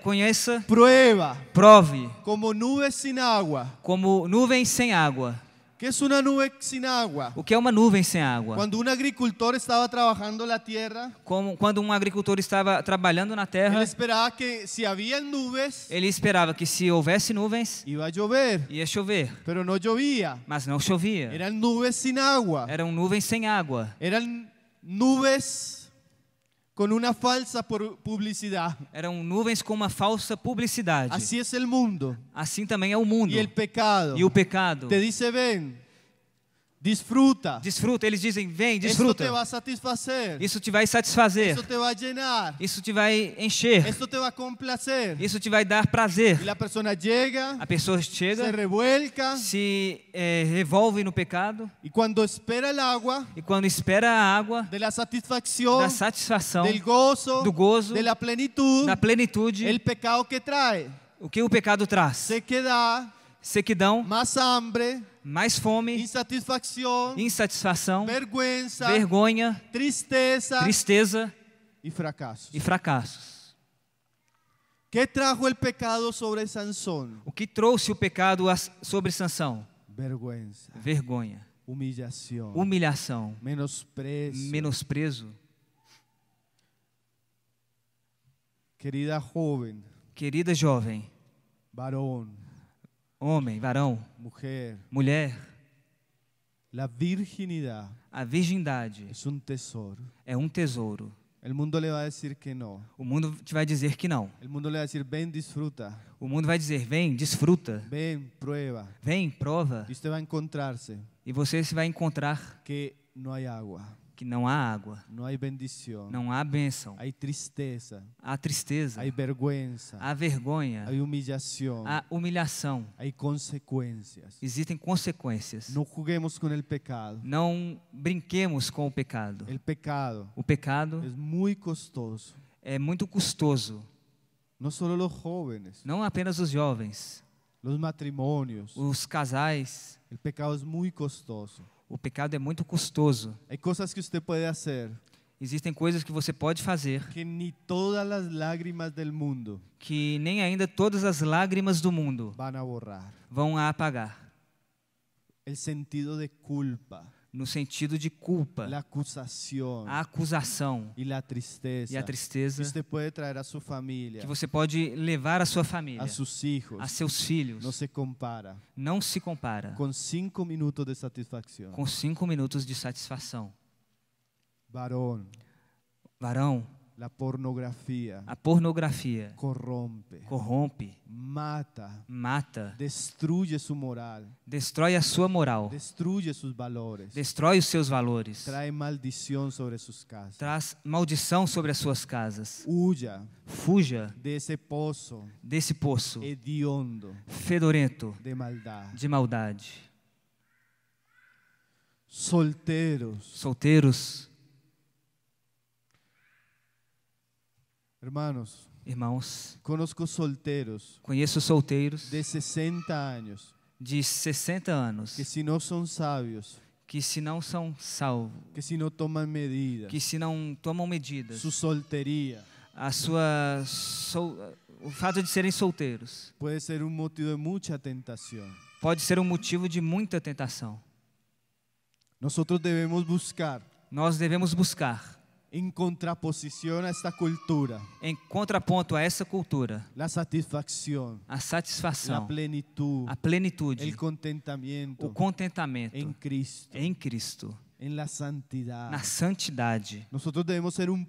[SPEAKER 1] conheça, prueba, prove, como nuvens sem água, como nuvens sem água. que é uma nuvem sem água, O que é uma nuvem sem água? Quando um agricultor estava trabalhando na terra, como quando um agricultor estava trabalhando na terra, ele esperava que se havia nuvens, ele esperava que se houvesse nuvens, ia chover, ia chover, pero não chovia, mas não chovia. Eram nuvens sem água. Eram nuvens sem água. Eram nuvens com uma falsa publicidade. Eram nuvens com uma falsa publicidade. Assim é o mundo. Assim também é o mundo. E o pecado. E o pecado. Te disse bem. Desfruta. Desfruta. Eles dizem, vem, desfruta. Isso te vai satisfazer. Isso te vai satisfazer. Isso te vai llenar. Isso te vai encher. Isso te vai complacer. Isso te vai dar prazer. E a pessoa chega. A pessoa chega. Se revuelca. Se eh, revolve no pecado. E quando espera a água. E quando espera a água. Da satisfação. Da satisfação. gozo. Do gozo. Da plenitude. Da plenitude. pecado que traz. O que o pecado traz? Sequidão. Sequidão. Mais hambre mais fome, insatisfação, insatisfação vergonha, vergonha tristeza, tristeza e fracassos. E fracassos. Que trajo o pecado sobre O que trouxe o pecado sobre Sansão? Vergonha. Vergonha. Humilhação. Humilhação. Menosprezo. Menosprezo. Querida jovem. Querida jovem. Varão. Homem, varão Mulher. Mulher. La virginidad a virgindade é um tesouro. É um tesouro. O mundo lhe vai dizer que não. O mundo te vai dizer que não. O mundo lhe vai dizer vem desfruta. O mundo vai dizer vem desfruta. Vem prova. Vem prova. E você vai encontrar-se. E você se vai encontrar que não há água que não há água. Não há bendição. Não há bênção. Há tristeza. Há tristeza. Há vergonha. Há vergonha. Há humilhação. Há humilhação. Há consequências. Existem consequências. Não juguemos com o pecado. Não brinquemos com o pecado. O pecado. O pecado é muito custoso. É muito custoso. Não só os jovens. Não apenas os jovens. Os matrimônios. Os casais. O pecado é muito custoso. O pecado é muito custoso. Há coisas que você pode fazer. Existem coisas que você pode fazer que nem todas as lágrimas do mundo que nem ainda todas as lágrimas do mundo Vão a borrar. vão a apagar. El sentido de culpa no sentido de culpa, a acusação e a tristeza, e a tristeza você pode trazer à sua família, que você pode levar à sua família, a seus filhos, a seus filhos. Não se compara, não se compara com cinco minutos de satisfação, com cinco minutos de satisfação, varão, varão La pornografia. A pornografia. Corrompe. Corrompe. Mata. Mata. Destruje sua moral. Destrói a sua moral. Destruje seus valores. Destrói os seus valores. Traz maldição sobre suas casas. Traz maldição sobre as suas casas. Huja. Fuja. Desse poço. Desse poço. Hediondo. Fedorento. De maldade. De maldade. Solteiros. Solteiros Hermanos, irmãos, conosco solteiros. Conheço solteiros de 60 anos. De 60 anos. Que se não são sábios, que se não são salvos, que se não tomam medidas, que se não tomam medidas, sua solteria, a sua sol, o fato de serem solteiros, pode ser um motivo de muita tentação. Pode ser um motivo de muita tentação. Nós devemos buscar. Nós devemos buscar em contraposição a esta cultura. Em contraponto a essa cultura. A satisfação. A satisfação. A plenitude. A plenitude. O contentamento. O contentamento. Em Cristo. Em Cristo na santidade. Nós devemos ser um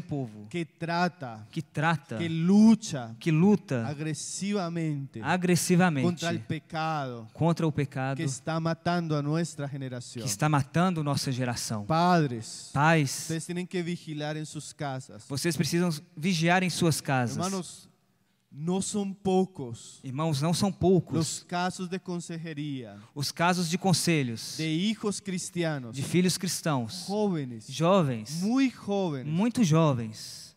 [SPEAKER 1] povo que trata, que, trata, que luta, que luta agressivamente, agressivamente contra o pecado, contra o pecado que está matando a nossa geração, que está matando nossa geração. Padres, pais, vocês têm que em suas casas. Vocês precisam vigiar em suas casas. Hermanos, não são poucos. Irmãos, não são poucos. Os casos de conselheria. Os casos de conselhos. De filhos cristianos. De filhos cristãos. Jovens. Jovens. Muito jovens. Muito jovens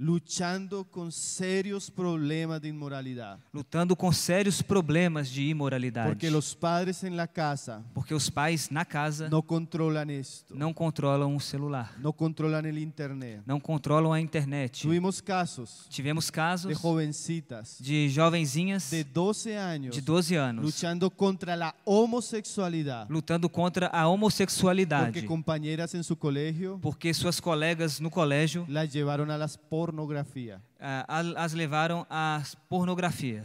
[SPEAKER 1] lutando com sérios problemas de imoralidade. Lutando com sérios problemas de imoralidade. Porque os padres em casa. Porque os pais na casa. Não controlam isto. Não controlam o celular. Não controlam a internet. Não controlam a internet. Tivemos casos. Tivemos casos. De jovencitas. De jovenzinhas. De 12 anos. De 12 anos. Lutando contra a homossexualidade. Lutando contra a homossexualidade. Porque companheiras em seu colégio. Porque suas colegas no colégio. Las levaram às portas pornografia. Uh, as levaram à pornografia.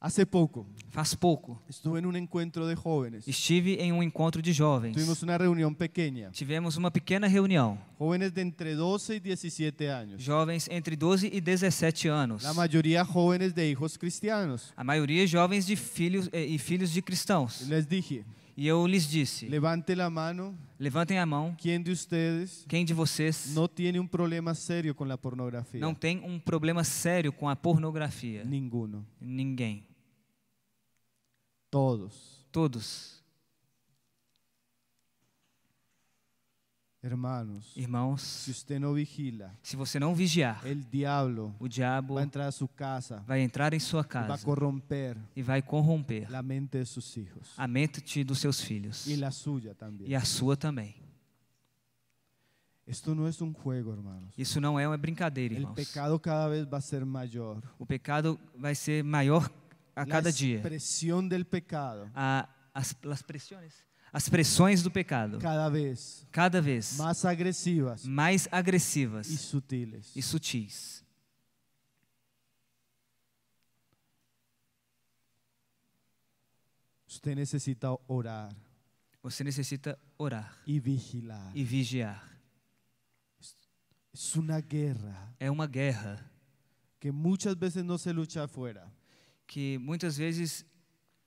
[SPEAKER 1] Hace pouco. Faz pouco. Estuve em um encontro de jovens. Estive em um encontro de jovens. Tivemos uma reunião pequena. Tivemos uma pequena reunião. Jovens de entre 12 e 17 anos. Jovens entre 12 e 17 anos. A maioria jovens de filhos cristianos. A maioria jovens de filhos eh, e filhos de cristãos. Les dije. E eu lhes disse. Levante a mão Levantem a mão. Quem de vocês? Quem de vocês? Não tem um problema sério com a pornografia. Não tem um problema sério com a pornografia. Ninguno. Ninguém. Todos. Todos. Hermanos, irmãos, se você não vigila, se você não vigiar, diablo o diabo vai entrar, casa, vai entrar em sua casa, vai corromper, e vai corromper, a mente de seus filhos, a mente dos seus filhos, e a sua também, e a sua também. não é um jogo, irmãos. Isso não é uma brincadeira, irmãos. O pecado cada vez vai ser maior. O pecado vai ser maior a cada dia. A do pecado. A, as, as pressões as pressões do pecado cada vez cada vez mais agressivas mais agressivas e sutis e sutis você necessita orar você necessita orar e vigilar e vigiar é uma guerra é uma guerra que muitas vezes não se luta fora que muitas vezes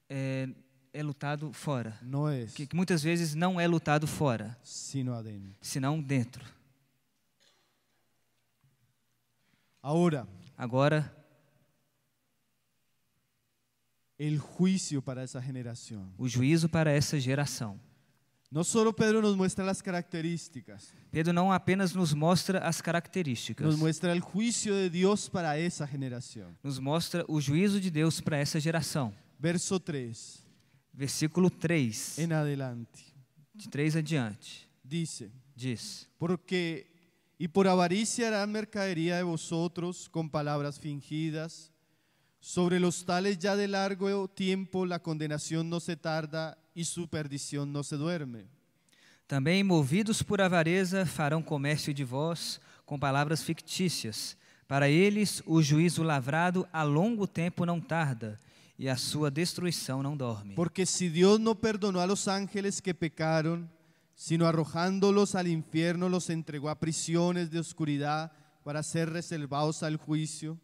[SPEAKER 1] é, é lutado fora. É que, que muitas vezes não é lutado fora. Sino adentro. Senão dentro. Agora. Agora. o juízo para essa geração. O juízo para essa geração. Não só Pedro nos mostra as características. Pedro não apenas nos mostra as características. Nos mostra o juízo de Deus para essa geração. Nos mostra o juízo de Deus para essa geração. Verso 3. Versículo 3. Em adelante. De 3 adiante. Dice. Diz. Porque e por avarícia harán mercadoria de vosotros com palavras fingidas. Sobre los tales ya de largo tiempo la condenación no se tarda e su perdición no se duerme. Também, movidos por avareza, farão comércio de vós com palavras fictícias. Para eles, o juízo lavrado a longo tempo não tarda, e a sua destruição não dorme. Porque se Deus não perdonou a los ángeles que pecaram, sino arrojándolos al infierno los entregó a prisiones de oscuridad para ser reservados al juicio.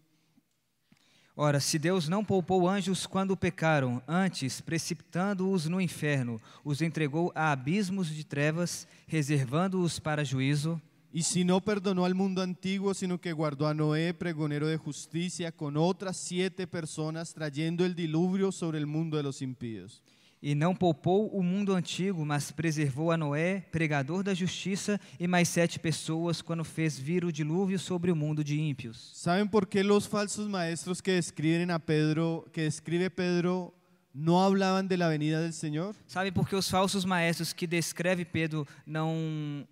[SPEAKER 1] Ora, se Deus não poupou anjos quando pecaram, antes, precipitando-os no inferno, os entregou a abismos de trevas, reservando-os para juízo Y si no perdonó al mundo antiguo, sino que guardó a Noé, pregonero de justicia, con otras siete personas, trayendo el diluvio sobre el mundo de los impíos. E não poupou o mundo antigo, mas preservou a Noé, pregador da justiça, e mais sete pessoas quando fez vir o dilúvio sobre o mundo de ímpios. Sabem por que os falsos maestros que descrevem a Pedro, que escreve Pedro não falavam da venida do Senhor? Sabem por que os falsos maestros que descreve Pedro não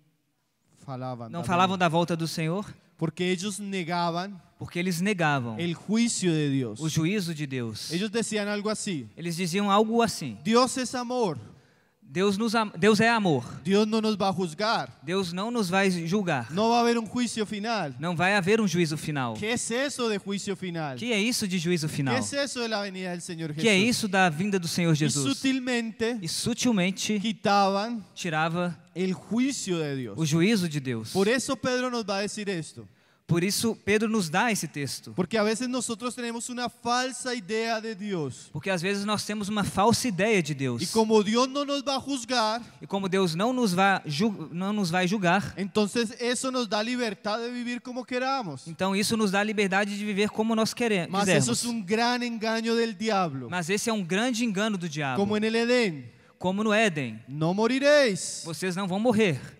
[SPEAKER 1] falavam, não falavam da volta do Senhor? Porque eles negavam porque eles negavam de o juízo de Deus. Eles diziam algo assim. Eles diziam algo assim. Deus é amor. Deus, nos, Deus é amor. Deus não nos vai julgar. Deus não nos vai julgar. Não vai haver um juízo final. Não vai haver um juízo final. Que é isso de juízo final? Que é isso de juízo final? Que é isso da vinda do Senhor Jesus? Que é isso da vinda do Senhor Jesus? E sutilmente. E sutilmente. Quitavam. Tirava. o juízo de Deus. O juízo de Deus. Por isso Pedro nos vai dizer isto. Por isso Pedro nos dá esse texto. Porque às vezes nós temos uma falsa ideia de Deus. Porque às vezes nós temos uma falsa ideia de Deus. E como Deus não nos vai julgar. E como Deus não nos vai não nos vai julgar. Então isso nos dá liberdade de viver como queramos. Então isso nos dá liberdade de viver como nós queremos. Mas isso é um grande engano do diabo. Mas esse é um grande engano do diabo. Como no Éden. Como no Éden. Não morireis. Vocês não vão morrer.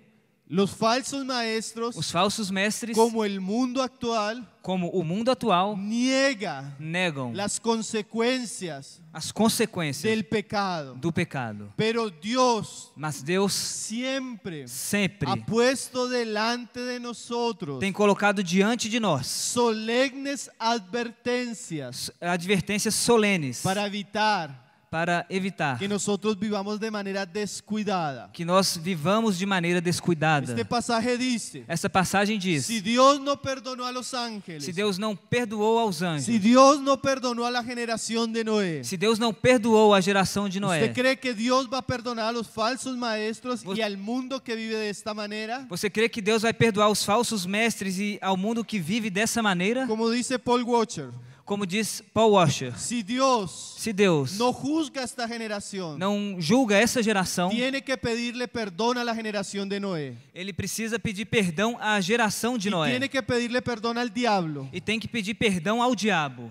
[SPEAKER 1] Los falsos maestros, os falsos mestres, como o mundo atual, como o mundo atual, niega, negam as consequências, as consequências do pecado, do pecado. Pero Deus, mas Deus sempre, sempre, ha puesto delante de nosotros, tem colocado diante de nós, solenes advertências, advertências solenes, para evitar para evitar que nós vivamos de maneira descuidada. Que nós vivamos de maneira descuidada. Este pasaje dice, Essa passagem diz: Se Deus não perdoou aos anjos. Se Deus não perdoou aos anjos. Se Deus não perdoou à geração de Noé. Se Deus não perdoou a geração de Noé. Você crê que Deus vai perdoar os falsos maestros você, e ao mundo que vive desta maneira? Você crê que Deus vai perdoar os falsos mestres e ao mundo que vive dessa maneira? Como disse Paul Watcher. Como diz Paul Washer, se Deus, se Deus não julga esta geração, não julga essa geração, tiene que pedirle perdão à geração de Noé. Ele precisa pedir perdão à geração de Noé. Tiene que pedirle perdão ao diabo. E tem que pedir perdão ao diabo.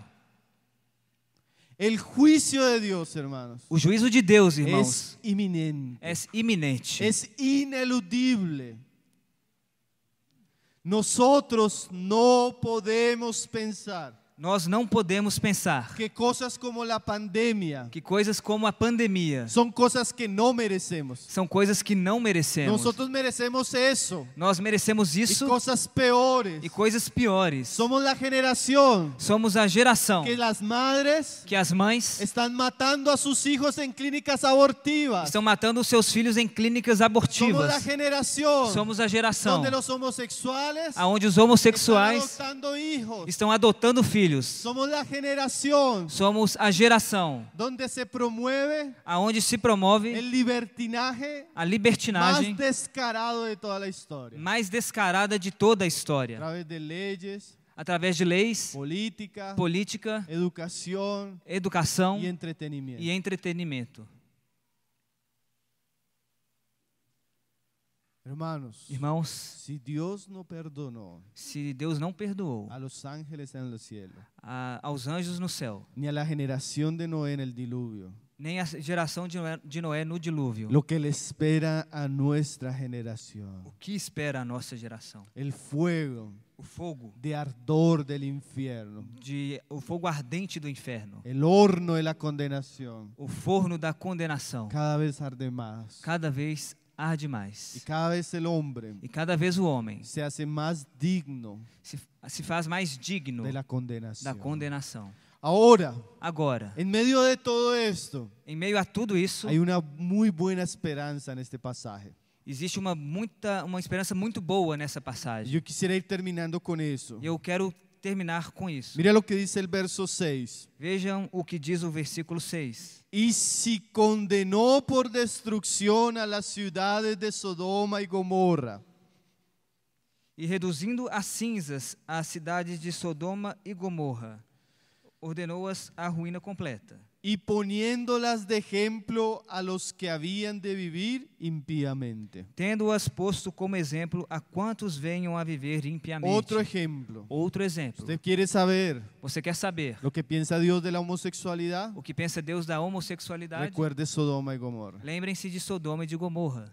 [SPEAKER 1] El juicio de Dios, hermanos. O juízo de Deus, irmãos. É iminente. É iminente. É ineludível. Nós não podemos pensar nós não podemos pensar que coisas como a pandemia, que coisas como a pandemia, são coisas que não merecemos. São coisas que não merecemos. Nós merecemos isso. Nós merecemos isso. E coisas piores. E coisas piores. Somos a geração. Somos a geração que as madres, que as mães estão matando a seus filhos em clínicas abortivas. Estão matando os seus filhos em clínicas abortivas. Somos a geração. Somos a geração onde os homossexuais, aonde os homossexuais estão adotando filhos. Estão adotando filhos filhos. Somos a geração. Somos a geração. Onde se promove? Aonde se promove? o libertinagem A libertinagem. Mais descarado de toda a história. Mais descarada de toda a história. Através de leis através de leis, política, política educação, educação e entretenimento. E entretenimento. Hermanos, irmãos, se Deus não se Deus não perdoou, a los ángeles en el cielo, a, aos anjos no céu, nem a la generación de Noé en el diluvio, nem a geração de Noé, de Noé no dilúvio. Lo que espera a nuestra generación. O que espera a nossa geração? El fuego. O fogo de ardor del infierno. De o fogo ardente do inferno. El horno de la condenación. O forno da condenação. Cada vez arde más. Cada vez arde mais. E cada vez o homem. E cada vez o homem. Se hace mais digno. Se, se faz mais digno. Da condenação. Da condenação. Agora, agora, em meio de todo esto, em meio a tudo isso, há uma muito boa esperança neste passagem. Existe uma muita uma esperança muito boa nessa passagem. e Eu quisiera ir terminando com isso. Eu quero terminar com isso. Mira o que diz o verso 6. Vejam o que diz o versículo 6. E se condenou por destruição as cidades de Sodoma e Gomorra. E reduzindo a cinzas as cidades de Sodoma e Gomorra, ordenou-as à ruína completa y poniéndolas de ejemplo a los que habían de vivir impiamente. Tendo-as posto como exemplo a quantos venham a viver impiamente. Outro exemplo. Outro exemplo. Você quer saber? Você quer saber? O que pensa Deus da homossexualidade? O que pensa Deus da homossexualidade? Recuerde Sodoma e Gomorra. Lembrem-se de Sodoma e de Gomorra.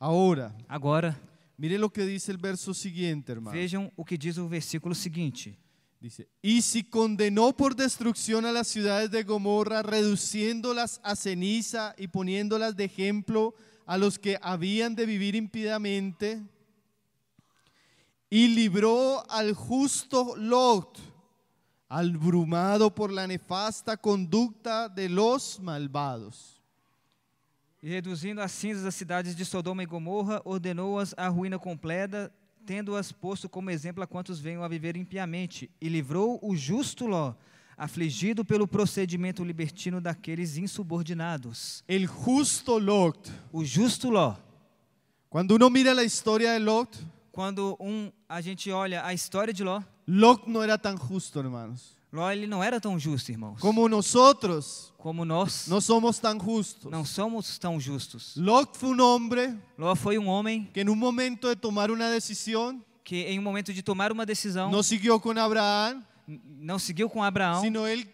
[SPEAKER 1] Agora. Agora. Mire o que diz o verso seguinte, irmão. Vejam o que diz o versículo seguinte. Dice, y si condenó por destrucción a las ciudades de Gomorra, reduciéndolas a ceniza y poniéndolas de ejemplo a los que habían de vivir impidamente y libró al justo Lot, abrumado por la nefasta conducta de los malvados. y e reduciendo a cinzas las ciudades de Sodoma y e Gomorra, ordenó a ruina completa tendo-as posto como exemplo a quantos venham a viver impiamente, e livrou o justo Ló, afligido pelo procedimento libertino daqueles insubordinados. El justo Lot. O justo Ló. Quando uno mira a história de Lot, quando um a gente olha a história de Ló, Lot não era tão justo, irmãos. Ló ele não era tão justo, irmãos. Como nós como nós, não somos tão justos. Não somos tão justos. Ló foi um homem. Ló foi um homem que, em um momento de tomar uma decisão, que em um momento de tomar uma decisão, não seguiu com Abraão, não seguiu com Abraão, sino ele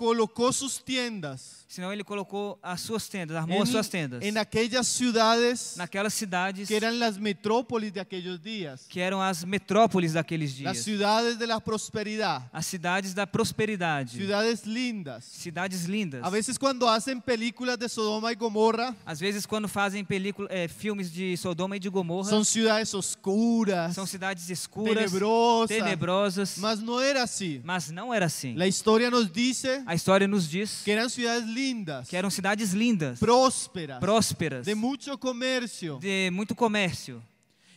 [SPEAKER 1] colocou suas tendas, Senão ele colocou as suas tendas, armou en, suas tendas. Em aquelas cidades, naquelas cidades que eram as metrópoles daqueles dias. Que eram as metrópoles daqueles dias. As cidades da prosperidade. As cidades da prosperidade. Cidades lindas. Cidades lindas. Às vezes quando fazem películas de Sodoma e Gomorra. Às vezes quando fazem película, é, filmes de Sodoma e de Gomorra. São cidades oscuras. São cidades escuras. Tenebrosas. Tenebrosas. Mas não era assim. Mas não era assim. A história nos diz a história nos diz que eram cidades lindas, que eram cidades lindas, prósperas, prósperas, de muito comércio, de muito comércio.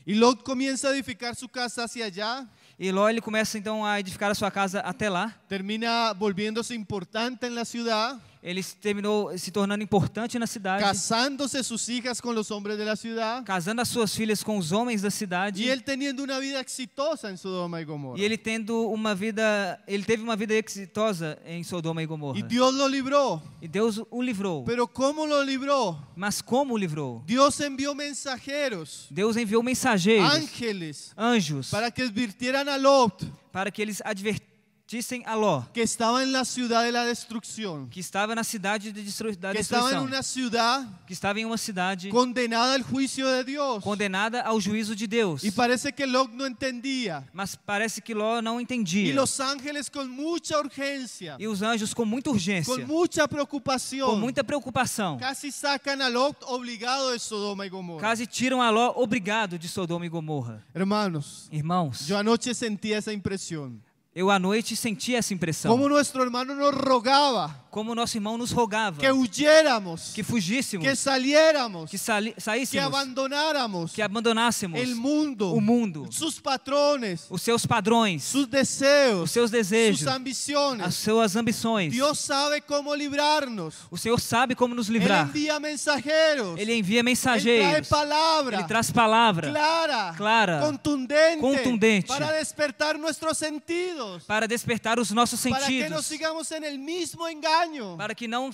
[SPEAKER 1] E Ló começa a edificar sua casa hacia allá. E Ló ele começa então a edificar a sua casa até lá. Termina volviendo-se importante na cidade ele terminou se tornando importante na cidade. Casando-se suas filhas com os homens da cidade. Casando as suas filhas com os homens da cidade. E ele tendo uma vida exitosa em Sodoma e Gomorra. E ele tendo uma vida, ele teve uma vida exitosa em Sodoma e Gomorra. E Deus o livrou. E Deus o livrou. Pero como o livrou? Mas como o livrou? Deus enviou mensageiros. Deus enviou mensageiros. Anjos. Anjos. Para que advirtieran a Lot. Para que eles advertissem dizem a Ló, que estava na cidade da destruição, que estava na cidade de destru da que destruição, estava em uma cidade, que estava em uma cidade condenada ao juízo de Deus, condenada ao juízo de Deus. E parece que Ló não entendia. Mas parece que Ló não entendia. E os ángeles com muita urgência, e os anjos com muita urgência, com muita preocupação, com muita preocupação, quase sacam a Ló obrigado de Sodoma e Gomorra, quase tiram a Ló obrigado de Sodoma e Gomorra. irmãos irmãos, eu anoche senti essa impressão. Eu à noite sentia essa impressão. Como nosso irmão nos rogava. Como nosso irmão nos rogava. Que huyéramos. Que fugíssemos. Que saliéramos. Que sali saíssemos. Que abandonáramos. Que abandonássemos. O mundo. O mundo. Seus patrones. Os seus padrões. Seus desejos. Os seus desejos. Suas ambições. As suas ambições. Deus sabe como livrar-nos. O Senhor sabe como nos livrar. Ele envia mensageiros. Ele envia mensageiros. Ele traz palavra. Ele traz palavra. Clara. Clara. Contundente. Contundente. Para despertar nossos sentidos para despertar os nossos sentidos, para que não sigamos no mesmo engano, para que não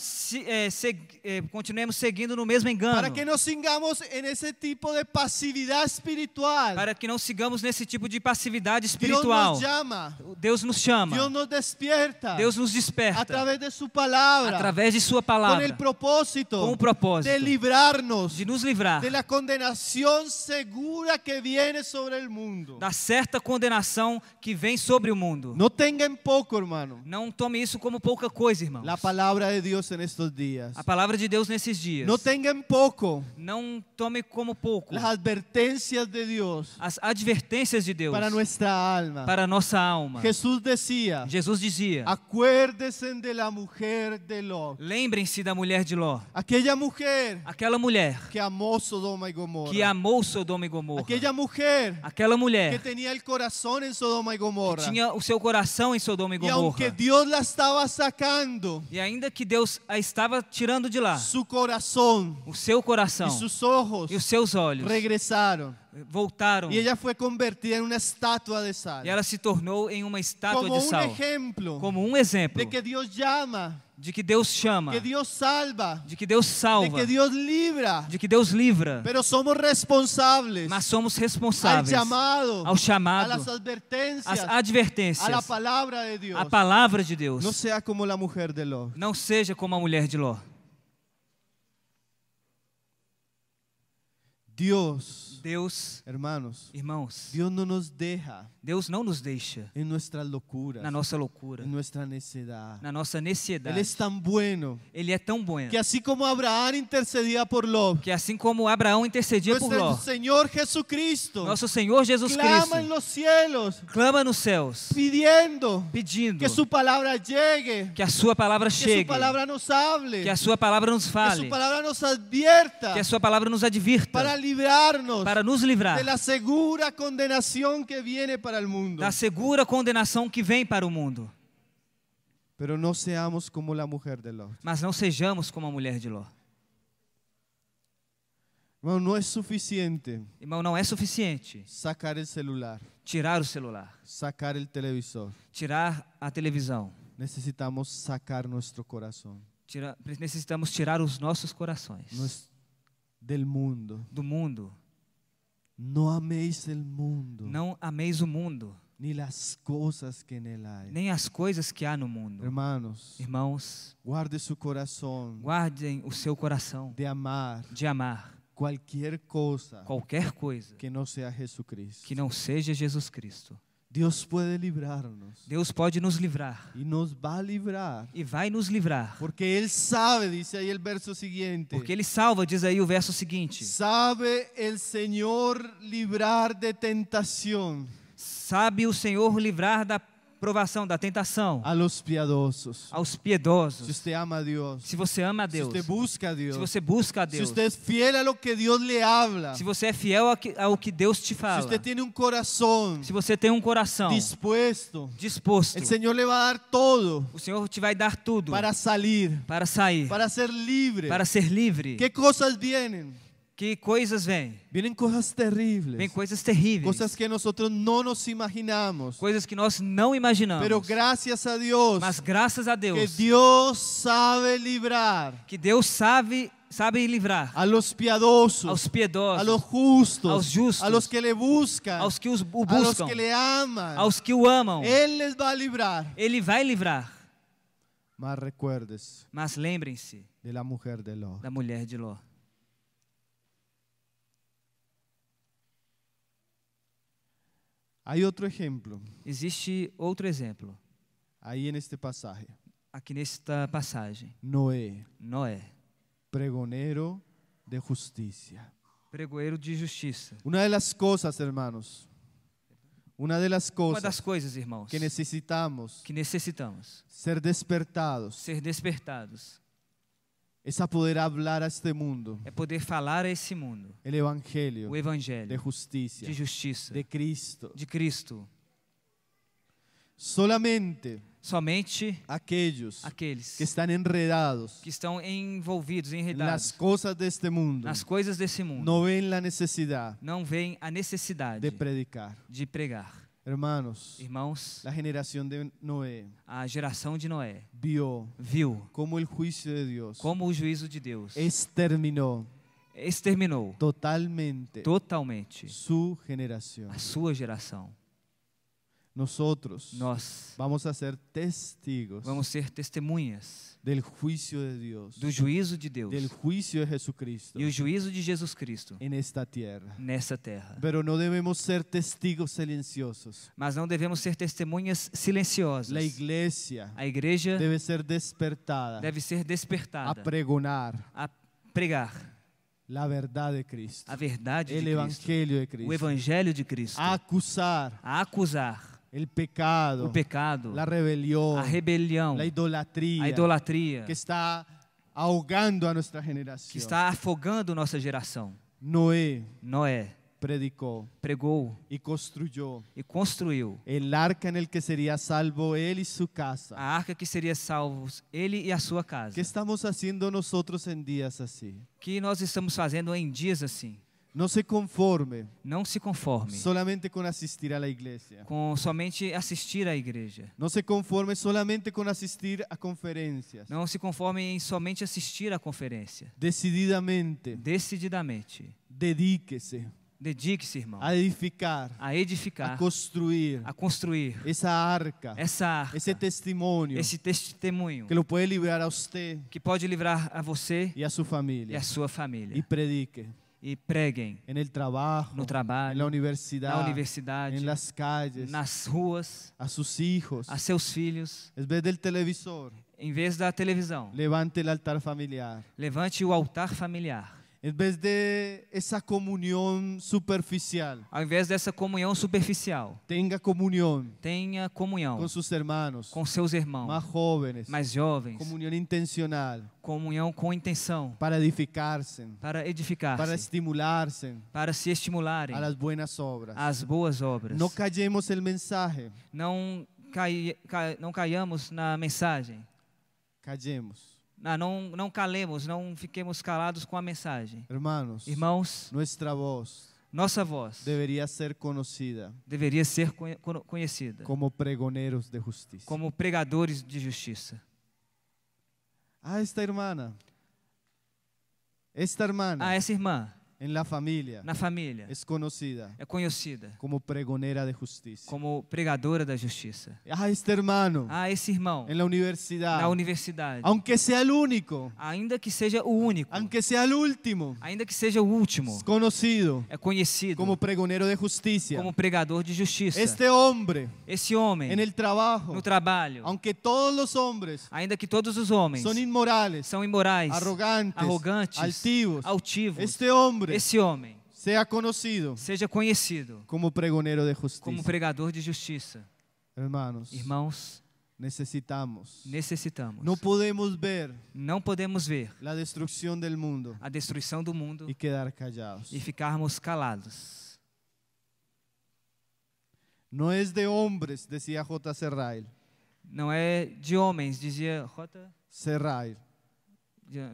[SPEAKER 1] eh, se, eh, continuemos seguindo no mesmo engano, para que não sigamos nesse tipo de passividade espiritual, para que não sigamos nesse tipo de passividade espiritual. Deus nos chama, Deus nos chama, Deus nos desperta, Deus nos desperta através de sua palavra, através de sua palavra, com o propósito, com o propósito de livrar-nos, de nos livrar, da condenação segura que vem sobre o mundo, da certa condenação que vem sobre o mundo mundo. Não tenha em pouco, irmão. Não tome isso como pouca coisa, irmão. A palavra de Deus nestes dias. A palavra de Deus nesses dias. Não tenha em pouco. Não tome como pouco. As advertências de Deus. As advertências de Deus. Para nossa alma. Para nossa alma. Jesus dizia. Jesus dizia. Acuérdese de la mujer de Ló. Lembrem-se da mulher de Ló. Aquela mulher. Aquela mulher. Que amou Sodoma e Gomorra. Que amou Sodoma e Gomorra. Aquela mulher. Aquela mulher. Que tinha o coração em Sodoma e Gomorra. Tinha o seu coração em Sodoma e Gomorra. E ainda que Deus a estava tirando de lá. Coração, o seu coração. Ojos, e os seus olhos. Regressaram voltaram. E ela foi convertida em uma estátua de sal. E ela se tornou em uma estátua como de sal. como Um exemplo, como um exemplo. De que Deus chama de que Deus chama, que Deus salva, de que Deus salva, de que Deus livra, de que Deus livra. Pero somos responsáveis, mas somos responsáveis ao chamado, ao chamado, às advertências, às advertências, à palavra de Deus. A palavra de Deus. Não seja como a mulher de Ló. Não seja como a mulher de Ló. Deus, Deus, hermanos, irmãos, Deus não nos deixa. Deus não nos deixa em nossa loucura, na nossa loucura, em nossa necessidade, na nossa necessidade. Ele é tão bueno, ele é tão bom que assim como Abraão intercedia por Ló, que assim como Abraão intercedia por Ló, nosso Senhor Jesus Cristo, nosso Senhor Jesus clama Cristo, nos céus, clama nos céus, pedindo, pedindo que sua palavra chegue, que a sua palavra chegue, que sua palavra nos hable, que a sua palavra nos fale, que sua palavra nos advirta, que a sua palavra nos advirta, para livrarnos para nos livrar da segura condenação que vem para o mundo. Da segura condenação que vem para o mundo. Pero no seamos como la mujer de Lot. Mas não sejamos como a mulher de Ló. Irmão, não é suficiente. Irmão, não é suficiente. Sacar o celular. Tirar o celular. Sacar o televisor. Tirar a televisão. Necessitamos sacar nosso coração. Tira, necessitamos tirar os nossos corações. Nos, del mundo. Do mundo. Não ameis o mundo. Não ameis o mundo. Nem as coisas que nele há. Nem as coisas que há no mundo. Irmãos. Irmãos. Guarde seu coração. Guardem o seu coração. De amar. De amar. Qualquer coisa. Qualquer coisa. Que não seja Jesus Cristo. Que não seja Jesus Cristo. Deus pode livrar-nos. Deus pode nos livrar. E nos vai livrar. E vai nos livrar. Porque ele sabe, diz aí o verso seguinte. Porque ele salva, diz aí o verso seguinte. Sabe o Senhor livrar de tentação. Sabe o Senhor livrar da provação, da tentação. aos piedosos. Aos piedosos. Se você ama a Deus. Se você ama a Deus. Se você busca a Deus. Se você busca a Deus. Se você é fiel a lo que Deus lhe habla. Se você é fiel ao que Deus te fala. Se você tem um coração. Se você tem um coração. Disposto. Disposto. O Senhor lhe vai dar todo. O Senhor te vai dar tudo. Para sair. Para sair. Para ser livre. Para ser livre. Que coisas vêm? Que coisas vêm? Vienen coisas terríveis. Vêm coisas terríveis. Coisas que nós outros não nos imaginamos. Coisas que nós não imaginamos. Pero graças a Deus. Mas graças a Deus. Que Deus sabe livrar. Que Deus sabe sabe livrar a los piadosos, aos piedosos, a los justos, aos justos, a los que le buscan, aos que os buscam, a los que le aman, aos que o amam. Ele vai livrar. Ele vai livrar. Mas recuerdes. Mas lembrem-se da mulher de Ló. Há outro exemplo. Existe outro exemplo. Aí neste passagem. Aqui nesta passagem. Noé. Noé. Pregoneiro de justiça. Pregoeiro de justiça. Uma das coisas, irmãos. Uma das coisas. Uma das coisas, irmãos. Que necessitamos. Que necessitamos. Ser despertados. Ser despertados Es a poder hablar a este mundo. É poder falar a esse mundo. El evangelio. O evangelho. De justiça De justiça. De Cristo. De Cristo. Solamente. Somente aqueles, aqueles que estão enredados, que estão envolvidos, enredados nas coisas deste mundo, nas coisas desse mundo, não veem a necessidade, não veem a necessidade de predicar, de pregar. Hermanos, irmãos, la generación de Noé, a geração de Noé vio, viu como o juicio de Deus, como o juízo de Deus exterminou, exterminou totalmente, totalmente sua geração, a sua geração. Nosotros nós vamos a ser testigos. Vamos ser testemunhas del juicio de Deus. Do juízo de Deus. Del juicio de Jesucristo. E o juízo de Jesus Cristo. En esta tierra. Nessa terra. Pero no debemos ser testigos silenciosos. Mas não devemos ser testemunhas silenciosas. La iglesia. A igreja deve ser despertada. Deve ser despertada. A pregonar. A pregar. La verdad de Cristo. A verdade de Cristo. O evangelho de Cristo. A acusar. A acusar El pecado, o pecado, a rebelião, a rebelião, a idolatria, a idolatria que está ahogando a nossa geração, que está afogando nossa geração. Noé, Noé predicou, pregou e construiu, e construiu, el arca nel que seria salvo ele e sua casa, a arca que seria salvos ele e a sua casa. Que estamos fazendo nós outros em dias assim? Que nós estamos fazendo em dias assim? Não se conforme. Não se conforme. Solamente com assistir à igreja. Com somente assistir à igreja. Não se conforme solamente com assistir a conferências. Não se conforme em somente assistir à conferência. Decididamente. Decididamente. Dedique-se. Dedique-se, irmão. A edificar. A edificar. A construir. A construir. Essa arca. Essa arca. Esse testemunho. Esse testemunho. Que pode livrar a você. Que pode livrar a você. E a sua família. E a sua família. E predique e preguem no trabalho, na universidade, na universidade nas calles, nas ruas, a seus filhos, a seus filhos, em vez do televisor, em vez da televisão, levante o altar familiar, levante o altar familiar em vez de essa comunhão superficial. Ao invés dessa comunhão superficial. Tenha comunhão. Tenha comunhão. Com seus irmãos. Com seus irmãos. Mais jovens. Mais jovens. Comunhão intencional. Comunhão com intenção. Para edificar-se. Para edificar-se. Para estimular-se. Para se estimularem. Às boas obras. Às boas obras. Não callemos o mensagem. Não cai, cai, não caiamos na mensagem. Callemos. Ah, não, não calemos, não fiquemos calados com a mensagem. Hermanos, irmãos, nossa voz, nossa voz deveria ser conhecida, deveria ser conhecida como pregoneiros de justiça, como pregadores de justiça. Ah, esta irmã, esta irmã, ah, essa irmã, em la família, Na família. é conhecida, É conhecida. Como pregonera de justiça, Como pregadora da justiça. Ah, este irmão, Ah, esse irmão. em la universidade, Na universidade. Aunque sea el único. Ainda que seja o único. Aunque sea el último. Ainda que seja o último. Es conocido. É conhecido. Como pregonero de justiça, Como pregador de justiça. Este hombre. Esse homem. En el trabajo. No trabalho. Aunque todos los hombres. Ainda que todos os homens. Son inmorales. São imorais. Arrogantes. Arrogantes. Altivos. Altivos. Este hombre hombre esse homem seja conhecido seja conhecido como pregonero de justiça como pregador de justiça. Hermanos, irmãos, necessitamos. Necessitamos. Não podemos ver. Não podemos ver. A destruição do mundo. A destruição do mundo. E quedar calados. E ficarmos calados. Não é de homens, dizia J. Serrail. Não é de homens, dizia J. Serrail.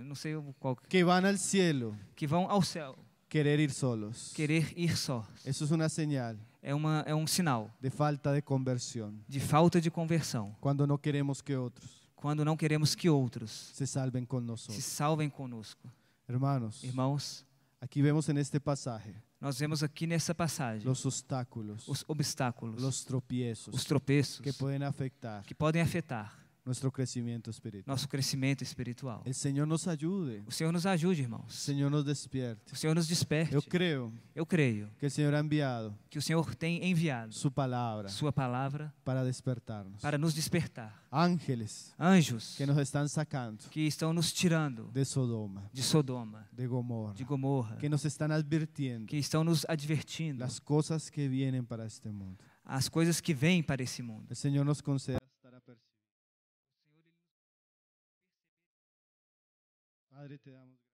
[SPEAKER 1] Não sei qual. Que vão ao cielo. Que vão ao céu. Querer ir solos. Querer ir só. Isso é uma señal. É, uma, é um sinal. De falta de conversão. De falta de conversão. Quando não queremos que outros. Quando não queremos que outros. Se salvem conosco. Se salvem conosco. Hermanos. Irmãos. Aqui vemos neste passagem. Nós vemos aqui nessa passagem os obstáculos, os obstáculos, os tropeços, os tropeços que podem afetar, que podem afetar nosso crescimento espiritual. Nosso crescimento espiritual. O Senhor nos ajude. O Senhor nos ajude, irmãos. O Senhor nos desperte. O Senhor nos desperte. Eu creio. Eu creio. Que o Senhor ha enviado. Que o Senhor tem enviado. Sua palavra. Sua palavra para despertar-nos. Para nos despertar. Ángeles. Anjos. Que nos estão sacando. Que estão nos tirando. De Sodoma. De Sodoma. De Gomorra. De Gomorra. Que nos estão advertindo. Que estão nos advertindo. As coisas que vêm para este mundo. As coisas que vêm para esse mundo. O Senhor nos concede Padre, te damos